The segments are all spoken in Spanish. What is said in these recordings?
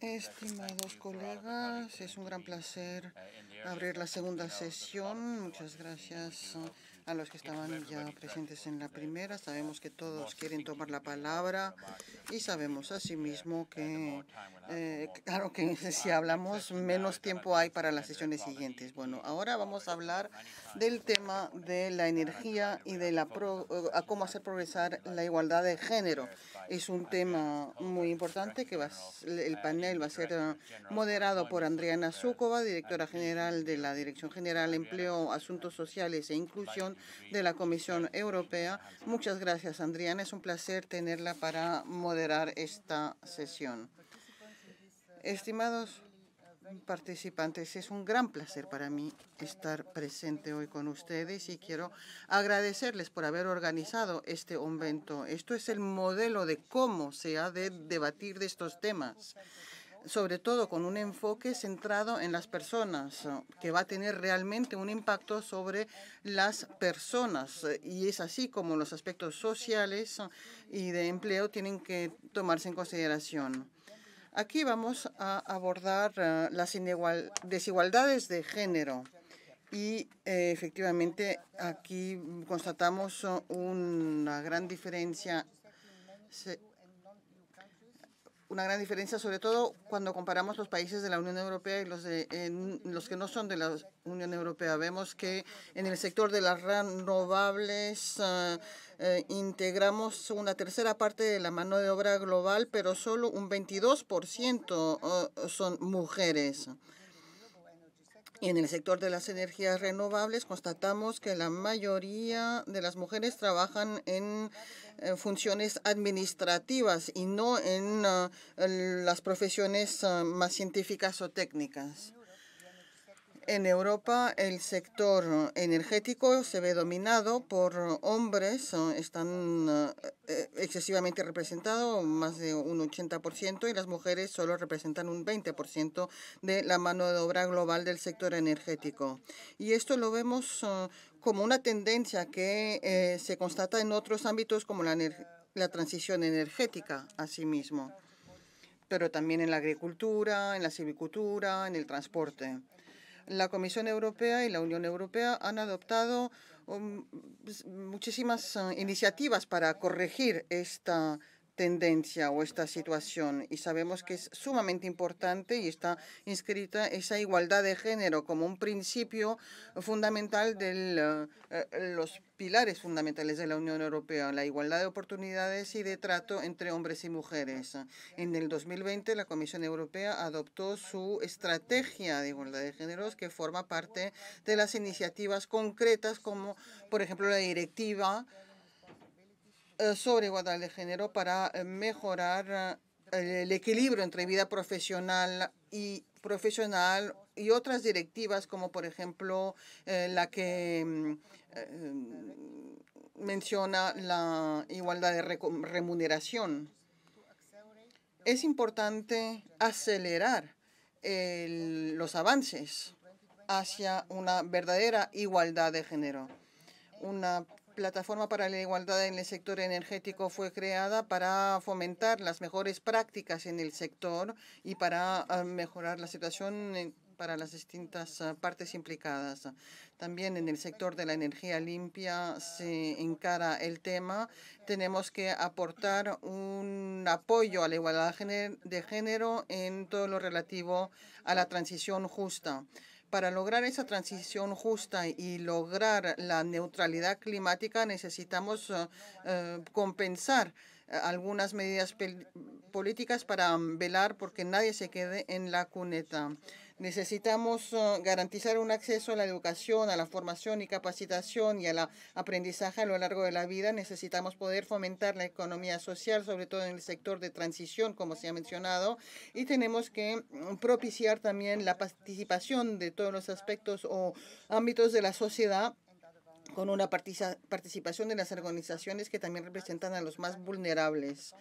Estimados colegas, es un gran placer uh, abrir la segunda sesión. Muchas gracias a los que estaban ya presentes en la primera. Sabemos que todos quieren tomar la palabra y sabemos uh, asimismo que eh, claro que si hablamos, menos tiempo hay para las sesiones siguientes. Bueno, ahora vamos a hablar del tema de la energía y de la eh, a cómo hacer progresar la igualdad de género. Este es un tema muy importante que el eh, panel va a ser ah, moderado por Andriana Zúcova, directora general de la Dirección General de Empleo, Asuntos Sociales e Inclusión de la Comisión Europea. Muchas gracias, Andriana. Es un placer tenerla para moderar esta sesión. Estimados participantes, es un gran placer para mí estar presente hoy con ustedes y quiero agradecerles por haber organizado este evento. Esto es el modelo de cómo se ha de debatir de estos temas sobre todo con un enfoque centrado en las personas, que va a tener realmente un impacto sobre las personas. Y es así como los aspectos sociales y de empleo tienen que tomarse en consideración. Aquí vamos a abordar eh, las desigualdades de género y eh, efectivamente aquí constatamos eh, una gran diferencia una gran diferencia, sobre todo cuando comparamos los países de la Unión Europea y los, de, los que no son de la Unión Europea. Vemos que en el sector de las renovables ah, eh, integramos una tercera parte de la mano de obra global, pero solo un 22% ah, son mujeres. Y en el sector de las energías renovables constatamos que la mayoría de las mujeres trabajan en, eh, funciones administrativas y no en ah, las profesiones ah, más científicas o técnicas. En Europa el sector energético se ve dominado por hombres, eh, están eh, eh, excesivamente representados, más de un 80%, y las mujeres solo representan un 20% de la mano de obra global del sector energético. Y esto lo vemos como una tendencia que se constata en otros ámbitos como la, la transición energética, asimismo, pero también en la agricultura, en la silvicultura, en el transporte. La Comisión Europea y la Unión Europea han adoptado um, pues, muchísimas eh, iniciativas para corregir esta tendencia o esta situación y sabemos que es sumamente importante y está inscrita esa igualdad de género como un principio fundamental de eh, eh, los pilares fundamentales de la Unión Europea, la igualdad de oportunidades y de trato entre hombres y mujeres. En el 2020, la Comisión Europea adoptó su estrategia de igualdad de géneros que forma parte de las iniciativas concretas como, por ejemplo, la directiva eh, sobre igualdad de género para eh, mejorar eh, el equilibrio entre vida profesional y profesional y otras directivas como por ejemplo la que mm, menciona la igualdad de remuneración. Es importante acelerar los avances hacia una verdadera igualdad de género. Una la Plataforma para la Igualdad en el sector energético fue creada para fomentar las mejores prácticas en el sector y para ah, mejorar la situación para las distintas ah, partes implicadas. También en el sector de la energía limpia se encara el tema. Tenemos que aportar un apoyo a la igualdad de género en todo lo relativo a la transición justa. Para lograr esa transición justa y lograr la neutralidad climática necesitamos eh, eh, compensar algunas medidas políticas para mm, velar porque nadie se quede en la cuneta. Necesitamos uh, garantizar un acceso a la educación, a la formación y capacitación y al aprendizaje a lo largo de la vida. Necesitamos poder fomentar la economía social, sobre todo en el sector de transición, como se ha mencionado. Y tenemos que mm, propiciar también la participación de todos los aspectos o ámbitos de la sociedad con una participación de las organizaciones que también representan a los más vulnerables.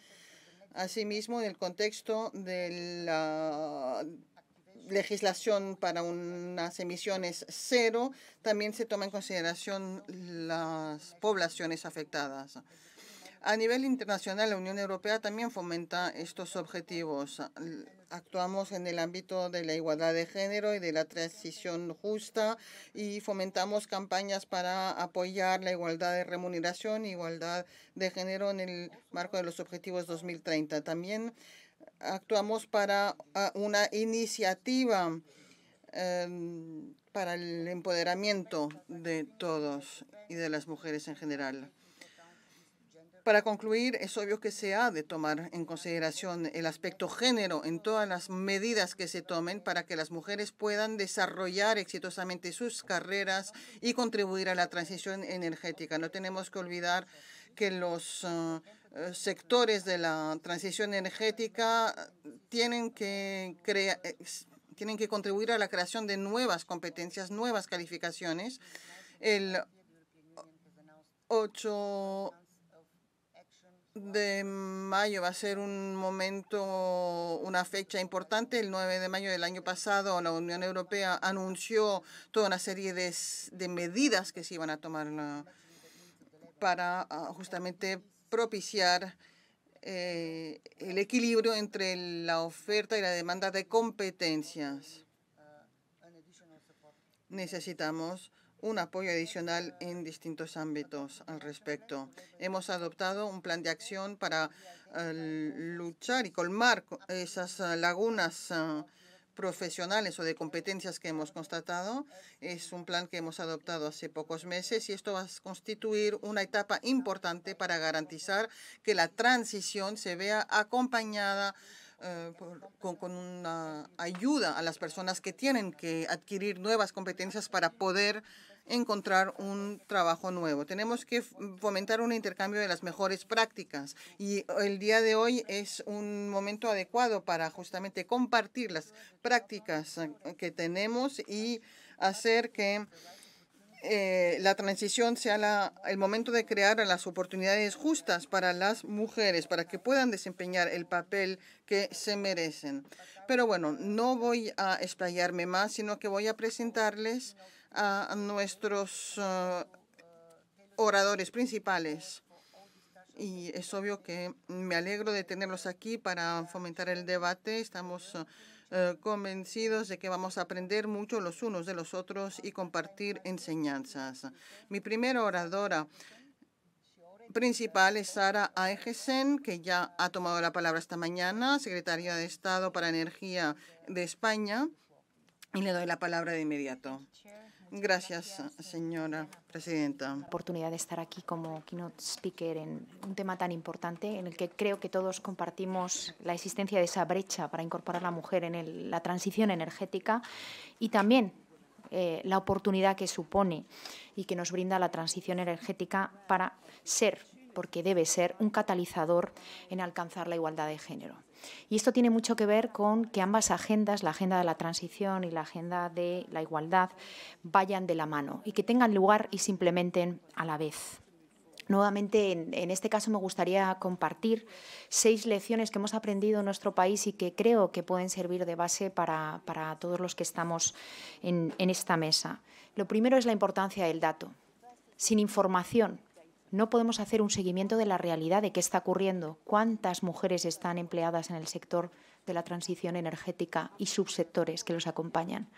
Asimismo, en el contexto de la legislación para unas emisiones cero, también se toma en consideración las poblaciones afectadas. A nivel internacional, la Unión Europea también fomenta estos objetivos. Actuamos en el ámbito de la igualdad de género y de la transición justa y fomentamos campañas para apoyar la igualdad de remuneración, igualdad de género en el marco de los objetivos 2030. También actuamos para ah, una iniciativa em, para el empoderamiento de todos y de las mujeres en general. Para concluir, es obvio que se ha de tomar en consideración el aspecto género en todas las medidas que se tomen para que las mujeres puedan desarrollar exitosamente sus carreras y contribuir a la transición energética. No tenemos que olvidar que los eh, sectores de la transición energética tienen que tienen que contribuir a la creación de nuevas competencias, nuevas calificaciones. El 8 de mayo va a ser un momento, una fecha importante. El 9 de mayo del año pasado la Unión Europea anunció toda una serie de, medidas que se iban a tomar para ah, justamente propiciar eh, el equilibrio entre la oferta y la demanda de competencias. Necesitamos un apoyo adicional en distintos ámbitos al respecto. Hemos adoptado un plan de acción para eh, luchar y colmar esas eh, lagunas eh, profesionales o de competencias que hemos constatado. Es un plan que hemos adoptado hace pocos meses y esto va a constituir una etapa importante para garantizar que la transición se vea acompañada con, una ayuda a las personas que tienen que adquirir nuevas competencias para poder encontrar un trabajo nuevo. Tenemos que fomentar un intercambio de las mejores prácticas y el día de hoy es un momento adecuado para justamente compartir las prácticas eh, que tenemos y hacer que eh, la transición sea la, el momento de crear las oportunidades justas para las mujeres, para que puedan desempeñar el papel que se merecen. Pero bueno, no voy a explayarme más, sino que voy a presentarles a nuestros eh, oradores principales. Y es obvio que me alegro de tenerlos aquí para fomentar el debate. Estamos eh, eh, convencidos de que vamos a aprender mucho los unos de los otros y compartir enseñanzas. Mi primera oradora principal es Sara Aegesen, que ya ha tomado la palabra esta mañana, secretaria de Estado para Energía de España, y le doy la palabra de inmediato. Gracias, señora presidenta. La oportunidad de estar aquí como keynote speaker en un tema tan importante en el que creo que todos compartimos la existencia de esa brecha para incorporar a la mujer en la transición energética y también eh, la oportunidad que supone y que nos brinda la transición energética para ser, porque debe ser, un catalizador en alcanzar la igualdad de género. Y esto tiene mucho que ver con que ambas agendas, la agenda de la transición y la agenda de la igualdad, vayan de la mano y que tengan lugar y se implementen a la vez. Nuevamente, en, este caso me gustaría compartir seis lecciones que hemos aprendido en nuestro país y que creo que pueden servir de base para, todos los que estamos en esta mesa. Lo primero es la importancia del dato. Sin información no podemos hacer un seguimiento de la realidad de qué está ocurriendo, cuántas mujeres están empleadas en el sector de la transición energética y subsectores que los acompañan.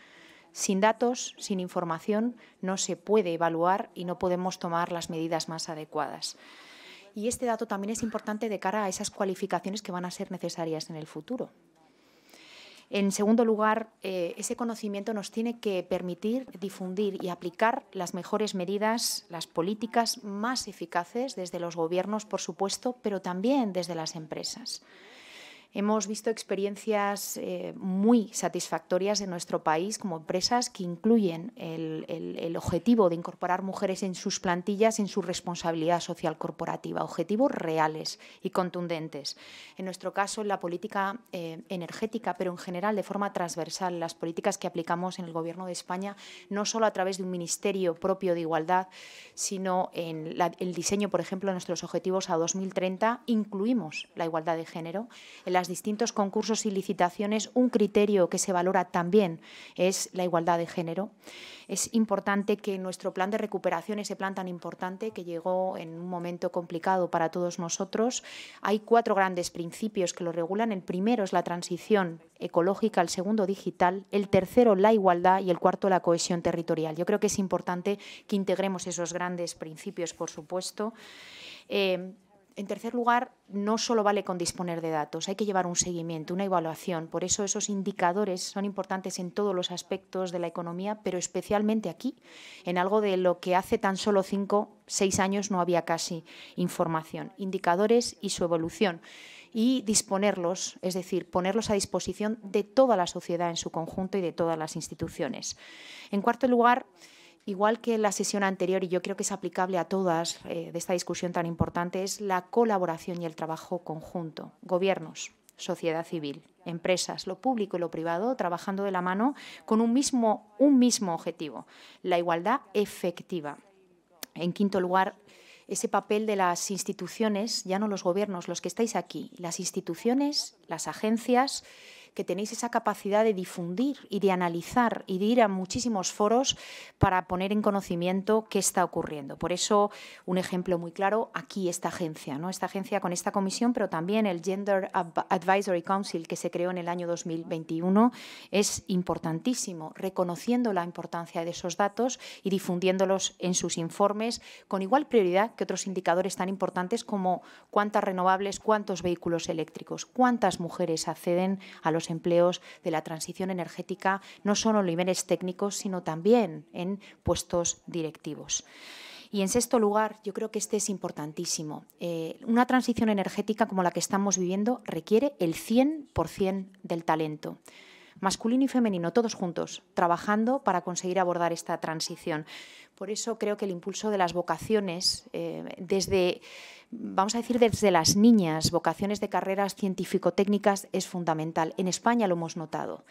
Sin datos, sin información, no se puede evaluar y no podemos tomar las medidas más adecuadas. Y este dato también es importante de cara a esas cualificaciones que van a ser necesarias en el futuro. En segundo lugar, eh, ese conocimiento nos tiene que permitir difundir y aplicar las mejores medidas, las políticas más eficaces desde los gobiernos, por supuesto, pero también desde las empresas. Hemos visto experiencias eh, muy satisfactorias en nuestro país como empresas que incluyen el, objetivo de incorporar mujeres en sus plantillas, en su responsabilidad social corporativa, objetivos reales y contundentes. En nuestro caso, en la política eh, energética, pero en general de forma transversal, las políticas que aplicamos en el Gobierno de España, no solo a través de un ministerio propio de igualdad, sino en el diseño, por ejemplo, de nuestros objetivos a 2030, incluimos la igualdad de género. En la distintos concursos y licitaciones, un criterio que se valora también es la igualdad de género. Es importante que nuestro plan de recuperación, ese plan tan importante que llegó en un momento complicado para todos nosotros, hay cuatro grandes principios que lo regulan. El primero es la transición ecológica, el segundo digital, el tercero la igualdad y el cuarto la cohesión territorial. Yo creo que es importante que integremos esos grandes principios, por supuesto. Eh, en tercer lugar, no solo vale con disponer de datos, hay que llevar un seguimiento, una evaluación. Por eso esos indicadores son importantes en todos los aspectos de la economía, pero especialmente aquí, en algo de lo que hace tan solo cinco, seis años no había casi información. Indicadores y su evolución y disponerlos, es decir, ponerlos a disposición de toda la sociedad en su conjunto y de todas las instituciones. En cuarto lugar, igual que en la sesión anterior, y yo creo que es aplicable a todas eh, de esta discusión tan importante, es la colaboración y el trabajo conjunto. Gobiernos, sociedad civil, empresas, lo público y lo privado, trabajando de la mano con un mismo, un mismo objetivo, la igualdad efectiva. En quinto lugar, ese papel de las instituciones, ya no los gobiernos, los que estáis aquí, las instituciones, las agencias, que tenéis esa capacidad de difundir y de analizar y de ir a muchísimos foros para poner en conocimiento qué está ocurriendo. Por eso, un ejemplo muy claro, aquí esta agencia, ¿no? esta agencia con esta comisión, pero también el Gender Advisory Council que se creó en el año 2021, es importantísimo, reconociendo la importancia de esos datos y difundiéndolos en sus informes con igual prioridad que otros indicadores tan importantes como cuántas renovables, cuántos vehículos eléctricos, cuántas mujeres acceden a los empleos de la transición energética, no solo en niveles técnicos, sino también en puestos directivos. Y en sexto lugar, yo creo que este es importantísimo. Eh, una transición energética como la que estamos viviendo requiere el 100% del talento masculino y femenino, todos juntos, trabajando para conseguir abordar esta transición. Por eso creo que el impulso de las vocaciones, eh, desde, vamos a decir, desde las niñas, vocaciones de carreras científico-técnicas, es fundamental. En España lo hemos notado.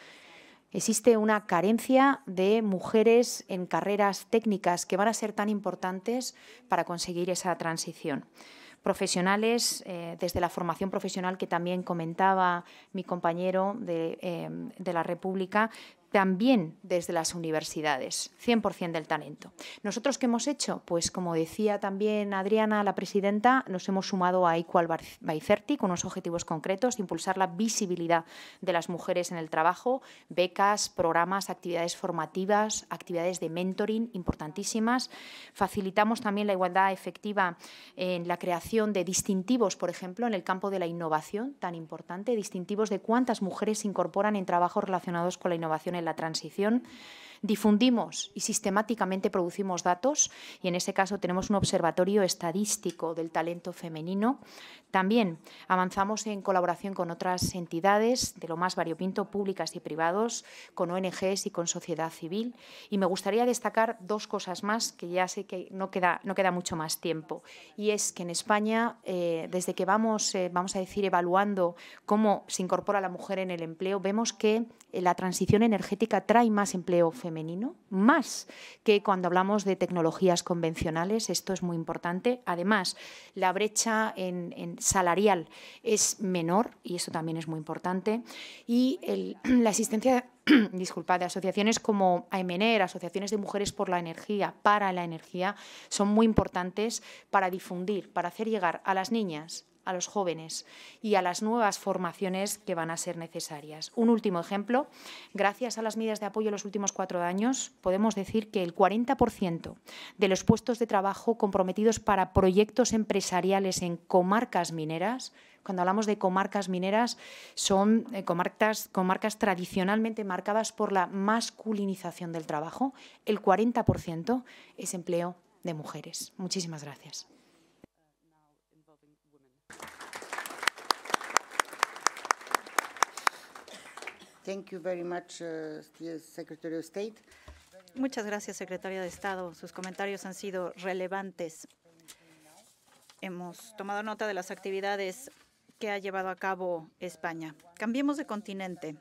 Existe una carencia de mujeres en carreras técnicas que van a ser tan importantes para conseguir esa transición profesionales, eh, desde la formación profesional que también comentaba mi compañero de eh, la República, también desde las universidades, 100% del talento. Nosotros qué hemos hecho? Pues como decía también Adriana, la presidenta, nos hemos sumado a Equal by 30 con unos objetivos concretos, impulsar la visibilidad de las mujeres en el trabajo, becas, programas, actividades formativas, actividades de mentoring importantísimas. Facilitamos también la igualdad efectiva en la creación de distintivos, por ejemplo, en el campo de la innovación, tan importante, distintivos de cuántas mujeres se incorporan en trabajos relacionados con la innovación la transición. Difundimos y sistemáticamente producimos datos y en ese caso tenemos un observatorio estadístico del talento femenino. También avanzamos en colaboración con otras entidades de lo más variopinto, públicas y privados, con ONGs y con sociedad civil. Y me gustaría destacar dos cosas más que ya sé que no queda, no queda mucho más tiempo. Y es que en España, eh, desde que vamos, eh, vamos a decir, evaluando cómo se incorpora la mujer en el empleo, vemos que eh, la transición energética trae más empleo femenino más que cuando hablamos de tecnologías convencionales. Esto es muy importante. Además, la brecha en, salarial es menor y eso también es muy importante. Y la existencia de asociaciones como AMNER, asociaciones de mujeres por la energía, para la energía, son muy importantes para difundir, para hacer llegar a las niñas, a los jóvenes y a las nuevas formaciones que van a ser necesarias. Un último ejemplo, gracias a las medidas de apoyo en los últimos cuatro años, podemos decir que el 40% de los puestos de trabajo comprometidos para proyectos empresariales en comarcas mineras cuando hablamos de comarcas mineras, son eh, comarcas, comarcas, tradicionalmente marcadas por la masculinización del trabajo. El 40% es empleo de mujeres. Muchísimas gracias. Uh, Muchas gracias, secretaria de Estado. Sus comentarios han sido relevantes. Hemos tomado nota de las actividades que ha llevado a cabo España. Cambiemos de continente.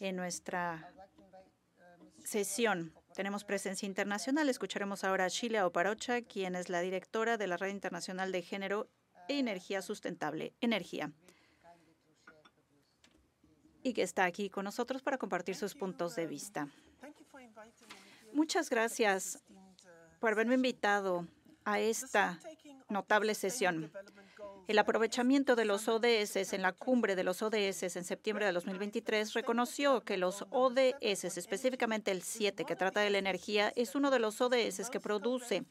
En nuestra sesión tenemos presencia internacional. Escucharemos ahora a Sheila Oparocha, quien es la directora de la Red Internacional de Género e Energía Sustentable, Energía y que está aquí con nosotros para compartir sus puntos de vista. Muchas gracias por haberme invitado a esta notable sesión. El aprovechamiento de los ODS en la cumbre de los ODS en septiembre de 2023 reconoció que los ODS, específicamente el 7 que trata de la energía, es uno de los ODS que produce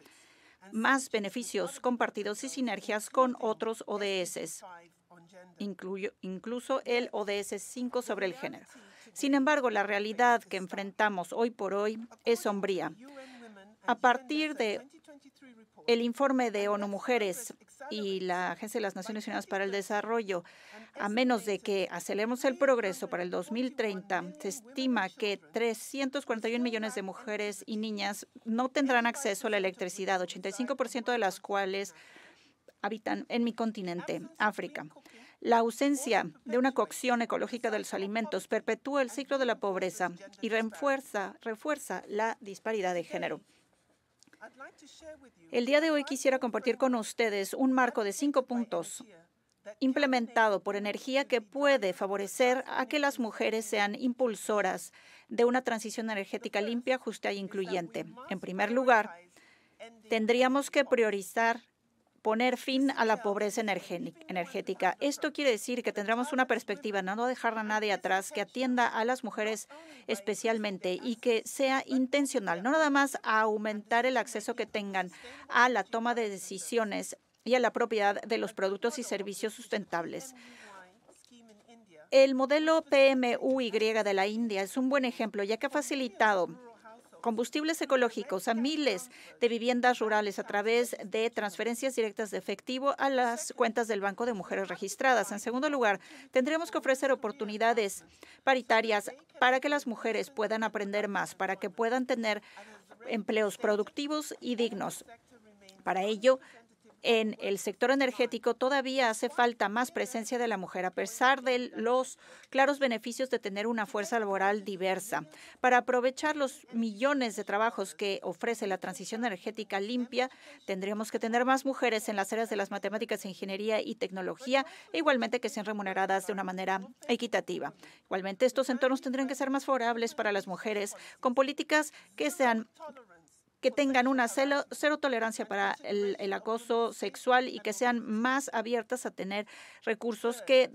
más beneficios compartidos y sinergias con otros ODS incluyo, incluso el ODS 5 sobre el género. Sin embargo, la realidad que enfrentamos hoy por hoy es sombría. A partir de el informe de ONU Mujeres y la Agencia de las Naciones Unidas para el Desarrollo, a menos de que aceleremos el progreso para el 2030, se estima que 341 millones de mujeres y niñas no tendrán acceso a la electricidad, 85% de las cuales habitan en mi continente, África. La ausencia de una cocción ecológica de los alimentos perpetúa el ciclo de la pobreza y refuerza, refuerza la disparidad de género. El día de hoy quisiera compartir con ustedes un marco de cinco puntos implementado por energía que puede favorecer a que las mujeres sean impulsoras de una transición energética limpia, justa e incluyente. En primer lugar, tendríamos que priorizar poner fin a la pobreza energética. Esto quiere decir que tendremos una perspectiva, no, dejar a nadie atrás, que atienda a las mujeres especialmente y que sea intencional, no nada más aumentar el acceso que tengan a la toma de decisiones y a la propiedad de los productos y servicios sustentables. El modelo PMUY de la India es un buen ejemplo, ya que ha facilitado combustibles ecológicos a miles de viviendas rurales a través de transferencias directas de efectivo a las cuentas del Banco de Mujeres Registradas. En segundo lugar, tendremos que ofrecer oportunidades paritarias para que las mujeres puedan aprender más, para que puedan tener empleos productivos y dignos. Para ello, en el sector energético todavía hace falta más presencia de la mujer, a pesar de los claros beneficios de tener una fuerza laboral diversa. Para aprovechar los millones de trabajos que ofrece la transición energética limpia, tendríamos que tener más mujeres en las áreas de las matemáticas, ingeniería y tecnología, e igualmente que sean remuneradas de una manera equitativa. Igualmente, estos entornos tendrían que ser más favorables para las mujeres, con políticas que sean que tengan una cero, tolerancia para el, acoso sexual y que sean más abiertas a tener recursos que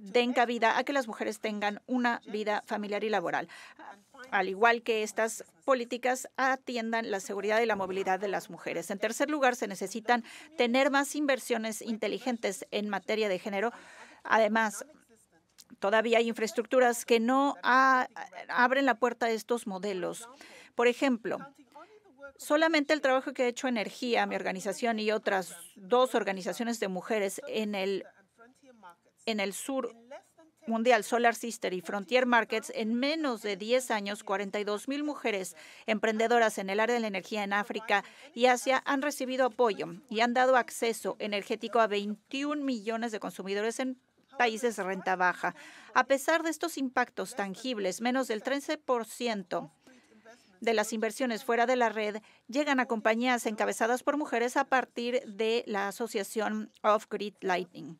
den cabida a que las mujeres tengan una vida familiar y laboral, al igual que estas políticas atiendan la seguridad y la movilidad de las mujeres. En tercer lugar, se necesitan tener más inversiones inteligentes en materia de género. Además, todavía hay infraestructuras que no abren la puerta a estos modelos. Por ejemplo, Solamente el trabajo que he hecho Energía, mi organización y otras dos organizaciones de mujeres en el, en el sur mundial, Solar Sister y Frontier Markets, en menos de 10 años, 42 mil mujeres emprendedoras en el área de la energía en África y Asia han recibido apoyo y han dado acceso energético a 21 millones de consumidores en países de renta baja. A pesar de estos impactos tangibles, menos del 13% de las inversiones fuera de la red llegan a compañías encabezadas por mujeres a partir de la asociación Off Grid Lighting.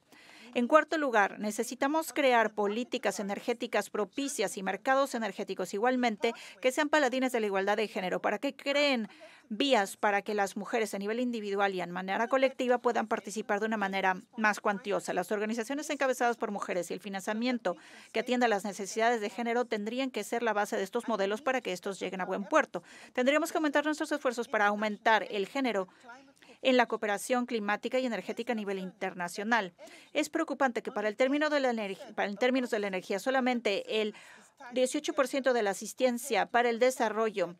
En cuarto lugar, necesitamos crear políticas energéticas propicias y mercados energéticos igualmente que sean paladines de la igualdad de género para que creen vías para que las mujeres a nivel individual y en manera colectiva puedan participar de una manera más cuantiosa. Las organizaciones encabezadas por mujeres y el financiamiento que atienda las necesidades de género tendrían que ser la base de estos modelos para que estos lleguen a buen puerto. Tendríamos que aumentar nuestros esfuerzos para aumentar el género en la cooperación climática y energética a nivel internacional. Es preocupante que para el término de la en términos de la energía solamente el 18% de la asistencia para el desarrollo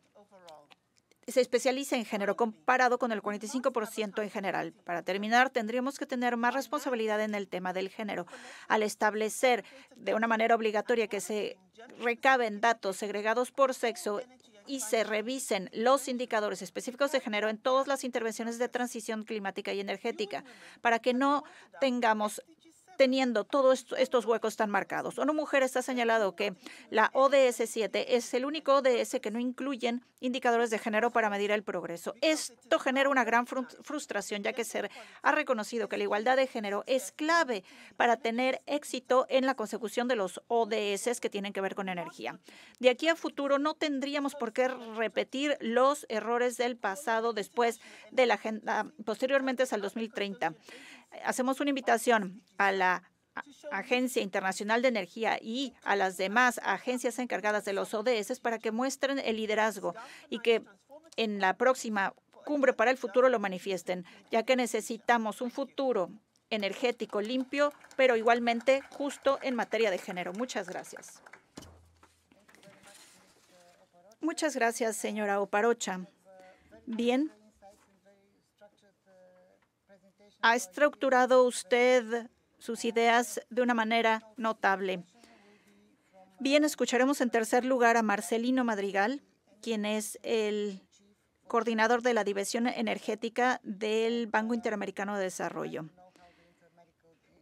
se especialice en género comparado con el 45% en general. Para terminar, tendríamos que tener más responsabilidad en el tema del género al establecer de una manera obligatoria que se recaben datos segregados por sexo y se revisen los indicadores específicos de género en todas las intervenciones de transición climática y energética para que no tengamos teniendo todos estos huecos tan marcados. Una mujer está señalado que la ODS 7 es el único ODS que no incluyen indicadores de género para medir el progreso. Esto genera una gran frustración, ya que se ha reconocido que la igualdad de género es clave para tener éxito en la consecución de los ODS que tienen que ver con energía. De aquí a futuro no tendríamos por qué repetir los errores del pasado después de la agenda, posteriormente es al 2030 hacemos una invitación a la Agencia Internacional de Energía y a las demás agencias encargadas de los ODS para que muestren el liderazgo y que en la próxima cumbre para el futuro lo manifiesten, ya que necesitamos un futuro energético limpio, pero igualmente justo en materia de género. Muchas gracias. Muchas gracias, señora Oparocha. Bien, ha estructurado usted sus ideas de una manera notable. Bien, escucharemos en tercer lugar a Marcelino Madrigal, quien es el coordinador de la División Energética del Banco Interamericano de Desarrollo.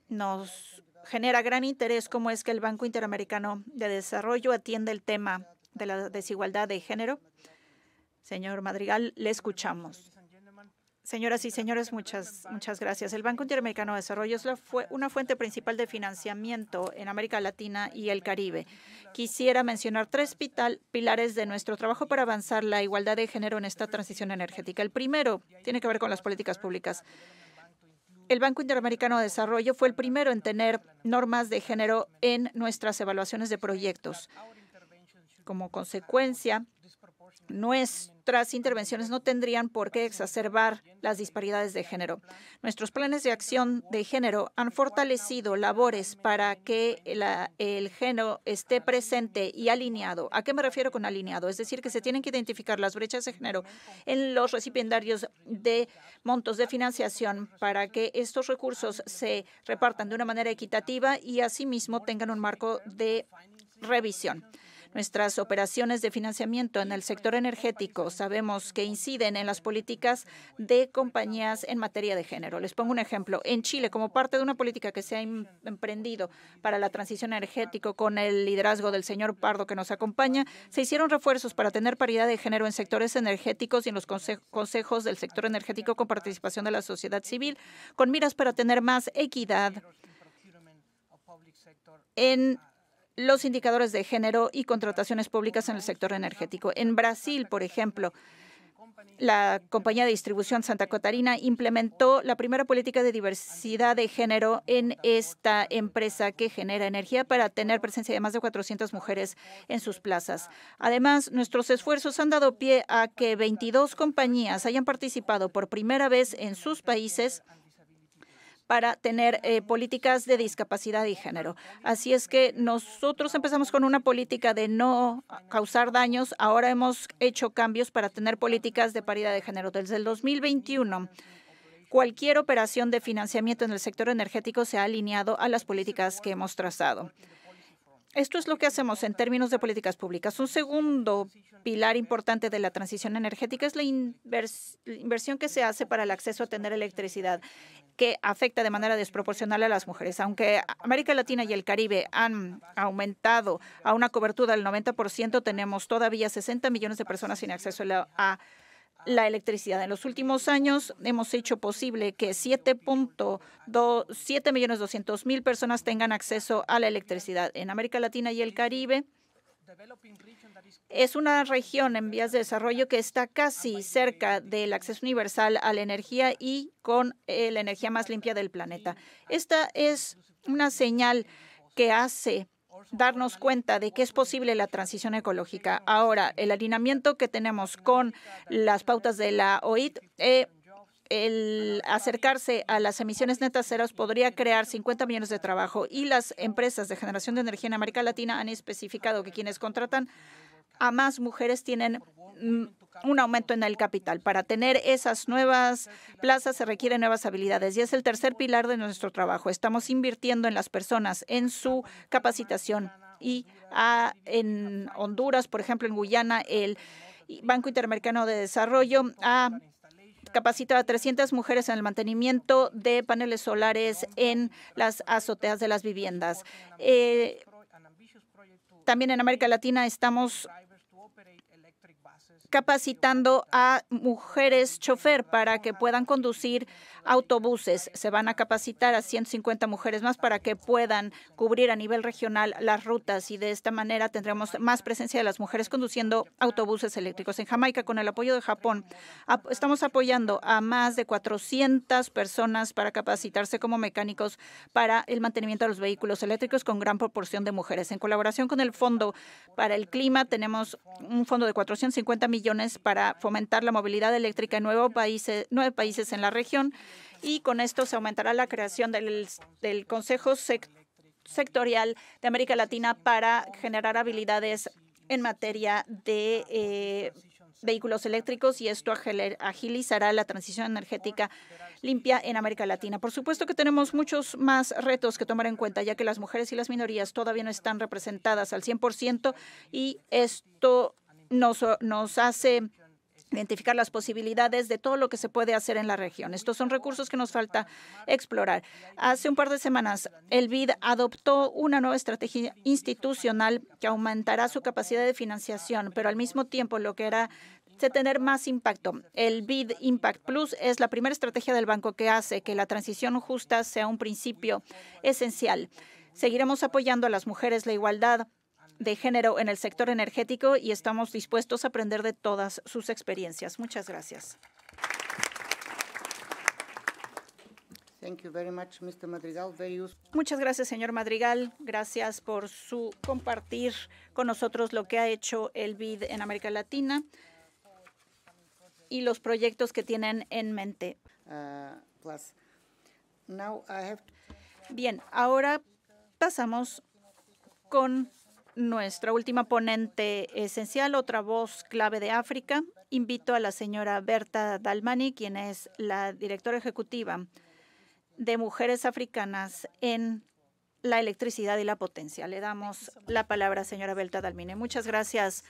Nos genera gran interés cómo es que el Banco Interamericano de Desarrollo atiende el tema de la desigualdad de género. Señor Madrigal, le escuchamos. Señoras y señores, muchas, muchas gracias. El Banco Interamericano de Desarrollo es fue una fuente principal de financiamiento en América Latina y el Caribe. Quisiera mencionar tres pilares de nuestro trabajo para avanzar la igualdad de género en esta transición energética. El primero tiene que ver con las políticas públicas. El Banco Interamericano de Desarrollo fue el primero en tener normas de género en nuestras evaluaciones de proyectos. Como consecuencia, nuestro tras intervenciones no tendrían por qué exacerbar las disparidades de género. Nuestros planes de acción de género han fortalecido labores para que el género esté presente y alineado. ¿A qué me refiero con alineado? Es decir, que se tienen que identificar las brechas de género en los recipiendarios de montos de financiación para que estos recursos se repartan de una manera equitativa y asimismo tengan un marco de revisión. Nuestras operaciones de financiamiento en el sector energético sabemos que inciden en las políticas de compañías en materia de género. Les pongo un ejemplo. En Chile, como parte de una política que se ha em-, emprendido para la transición energética con el liderazgo del señor Pardo que nos acompaña, se hicieron refuerzos para tener paridad de género en sectores energéticos y en los consejos del sector energético con participación de la sociedad civil, con miras para tener más equidad en los indicadores de género y contrataciones públicas en el sector energético. En Brasil, por ejemplo, la compañía de distribución Santa Catarina implementó la primera política de diversidad de género en esta empresa que genera energía para tener presencia de más de 400 mujeres en sus plazas. Además, nuestros esfuerzos han dado pie a que 22 compañías hayan participado por primera vez en sus países para tener eh, políticas de discapacidad y género. Así es que nosotros empezamos con una política de no causar daños. Ahora hemos hecho cambios para tener políticas de paridad de género. Desde el 2021, cualquier operación de financiamiento en el sector energético se ha alineado a las políticas que hemos trazado. Esto es lo que hacemos en términos de políticas públicas. Un segundo pilar importante de la transición energética es la inversión que se hace para el acceso a tener electricidad, que afecta de manera desproporcional a las mujeres. Aunque América Latina y el Caribe han aumentado a una cobertura del 90%, tenemos todavía 60 millones de personas sin acceso a la electricidad. En los últimos años hemos hecho posible que 7.2 millones mil personas tengan acceso a la electricidad. En América Latina y el Caribe es una región en vías de desarrollo que está casi cerca del acceso universal a la energía y con eh, la energía más limpia del planeta. Esta es una señal que hace darnos cuenta de que es posible la transición ecológica. Ahora, el alineamiento que tenemos con las pautas de la OIT, eh, el acercarse a las emisiones netas cero podría crear 50 millones de trabajo y las empresas de generación de energía en América Latina han especificado que quienes contratan a más mujeres tienen mm, un aumento en el capital. Para tener esas nuevas plazas se requieren nuevas habilidades y es el tercer pilar de nuestro trabajo. Estamos invirtiendo en las personas, en su capacitación. Y ah, en Honduras, por ejemplo, en Guyana, el Banco Interamericano de Desarrollo ha capacitado a 300 mujeres en el mantenimiento de paneles solares en las azoteas de las viviendas. Eh, también en América Latina estamos capacitando a mujeres chofer para que puedan conducir autobuses. Se van a capacitar a 150 mujeres más para que puedan cubrir a nivel regional las rutas y de esta manera tendremos más presencia de las mujeres conduciendo autobuses eléctricos. En Jamaica, con el apoyo de Japón, estamos apoyando a más de 400 personas para capacitarse como mecánicos para el mantenimiento de los vehículos eléctricos con gran proporción de mujeres. En colaboración con el Fondo para el Clima, tenemos un fondo de 450 millones para fomentar la movilidad eléctrica en nueve países, nueve países en la región y con esto se aumentará la creación del, Consejo Sectorial de América Latina para generar habilidades en materia de eh, vehículos eléctricos y esto agilizará la transición energética limpia en América Latina. Por supuesto que tenemos muchos más retos que tomar en cuenta, ya que las mujeres y las minorías todavía no están representadas al 100% y esto nos, nos hace identificar las posibilidades de todo lo que se puede hacer en la región. Estos son recursos que nos falta explorar. Hace un par de semanas, el BID adoptó una nueva estrategia institucional que aumentará su capacidad de financiación, pero al mismo tiempo lo que era de tener más impacto. El BID Impact Plus es la primera estrategia del banco que hace que la transición justa sea un principio esencial. Seguiremos apoyando a las mujeres, la igualdad, de género en el sector energético y estamos dispuestos a aprender de todas sus experiencias. Muchas gracias. Muchas gracias, señor Madrigal. Gracias por su compartir con nosotros lo que ha hecho el BID en América Latina y los proyectos que tienen en mente. Uh, Bien, ahora pasamos con nuestra última ponente esencial, otra voz clave de África, invito a la señora Berta Dalmani, quien es la directora ejecutiva de Mujeres Africanas en la electricidad y la potencia. Le damos la palabra, señora Berta dalmine Muchas gracias,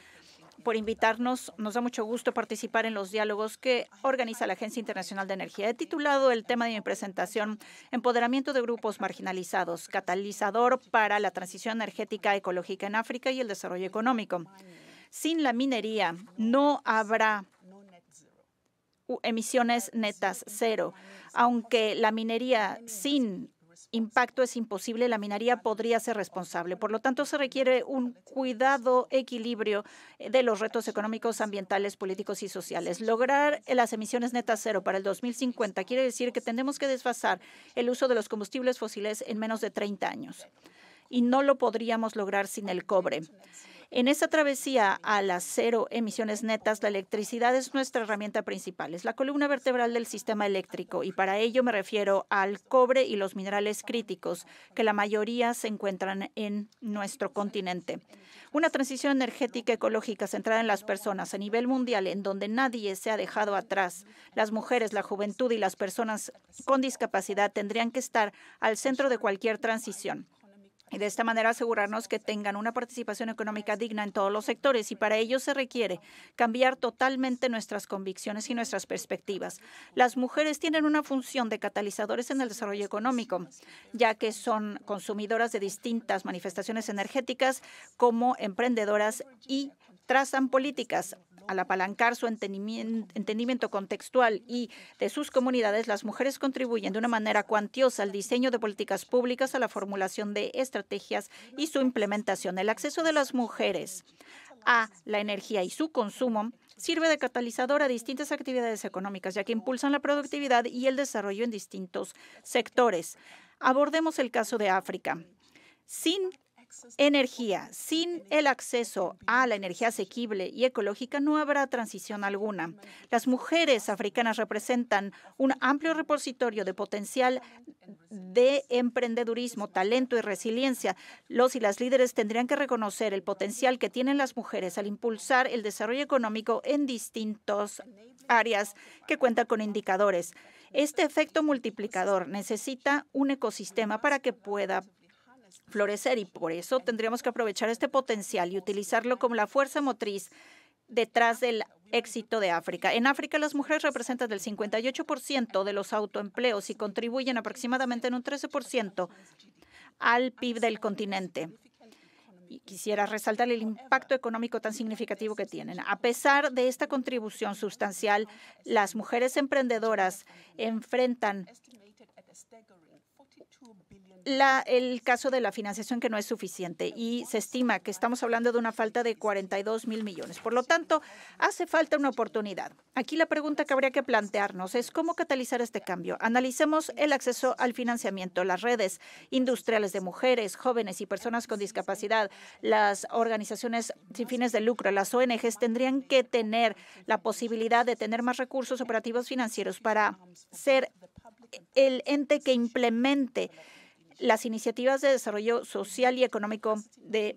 por invitarnos. Nos da mucho gusto participar en los diálogos que organiza la Agencia Internacional de Energía. He titulado el tema de mi presentación Empoderamiento de grupos marginalizados, catalizador para la transición energética ecológica en África y el desarrollo económico. Sin la minería no habrá emisiones netas cero, aunque la minería sin impacto es imposible, la minería podría ser responsable. Por lo tanto, se requiere un cuidado equilibrio eh, de los retos económicos, ambientales, políticos y sociales. Lograr las emisiones netas cero para el 2050 quiere decir que tenemos que desfasar el uso de los combustibles fósiles en menos de 30 años y no lo podríamos lograr sin el cobre. En esa travesía a las cero emisiones netas, la electricidad es nuestra herramienta principal, es la columna vertebral del sistema eléctrico y para ello me refiero al cobre y los minerales críticos, que la mayoría se encuentran en nuestro continente. Una transición energética ecológica centrada en las personas a nivel mundial, en donde nadie se ha dejado atrás. Las mujeres, la juventud y las personas con discapacidad tendrían que estar al centro de cualquier transición y de esta manera asegurarnos que tengan una participación económica digna en todos los sectores y para ello se requiere cambiar totalmente nuestras convicciones y nuestras perspectivas. Las mujeres tienen una función de catalizadores en el desarrollo económico, ya que son consumidoras de distintas manifestaciones energéticas como emprendedoras y trazan políticas al apalancar su entendimiento contextual y de sus comunidades, las mujeres contribuyen de una manera cuantiosa al diseño de políticas públicas, a la formulación de estrategias y su implementación. El acceso de las mujeres a la energía y su consumo sirve de catalizador a distintas actividades económicas, ya que impulsan la productividad y el desarrollo en distintos sectores. Abordemos el caso de África. Sin energía. Sin el acceso a la energía asequible y ecológica no habrá transición alguna. Las mujeres africanas representan un amplio repositorio de potencial de emprendedurismo, talento y resiliencia. Los y las líderes tendrían que reconocer el potencial que tienen las mujeres al impulsar el desarrollo económico en distintas áreas que cuentan con indicadores. Este efecto multiplicador necesita un ecosistema para que pueda florecer y por eso tendríamos que aprovechar este potencial y utilizarlo como la fuerza motriz detrás del éxito de África. En África, las mujeres representan el 58% de los autoempleos y contribuyen aproximadamente en un 13% al PIB del continente. Y quisiera resaltar el impacto económico tan significativo que tienen. A pesar de esta contribución sustancial, las mujeres emprendedoras enfrentan el caso de la financiación que no es suficiente y se estima que estamos hablando de una falta de 42 mil millones. Por lo tanto, hace falta una oportunidad. Aquí la pregunta que habría que plantearnos es cómo catalizar este cambio. Analicemos el acceso al financiamiento, las redes industriales de mujeres, jóvenes y personas con discapacidad, las organizaciones sin fines de lucro, las ONGs tendrían que tener la posibilidad de tener más recursos operativos financieros para ser el ente que implemente las iniciativas de desarrollo social y económico del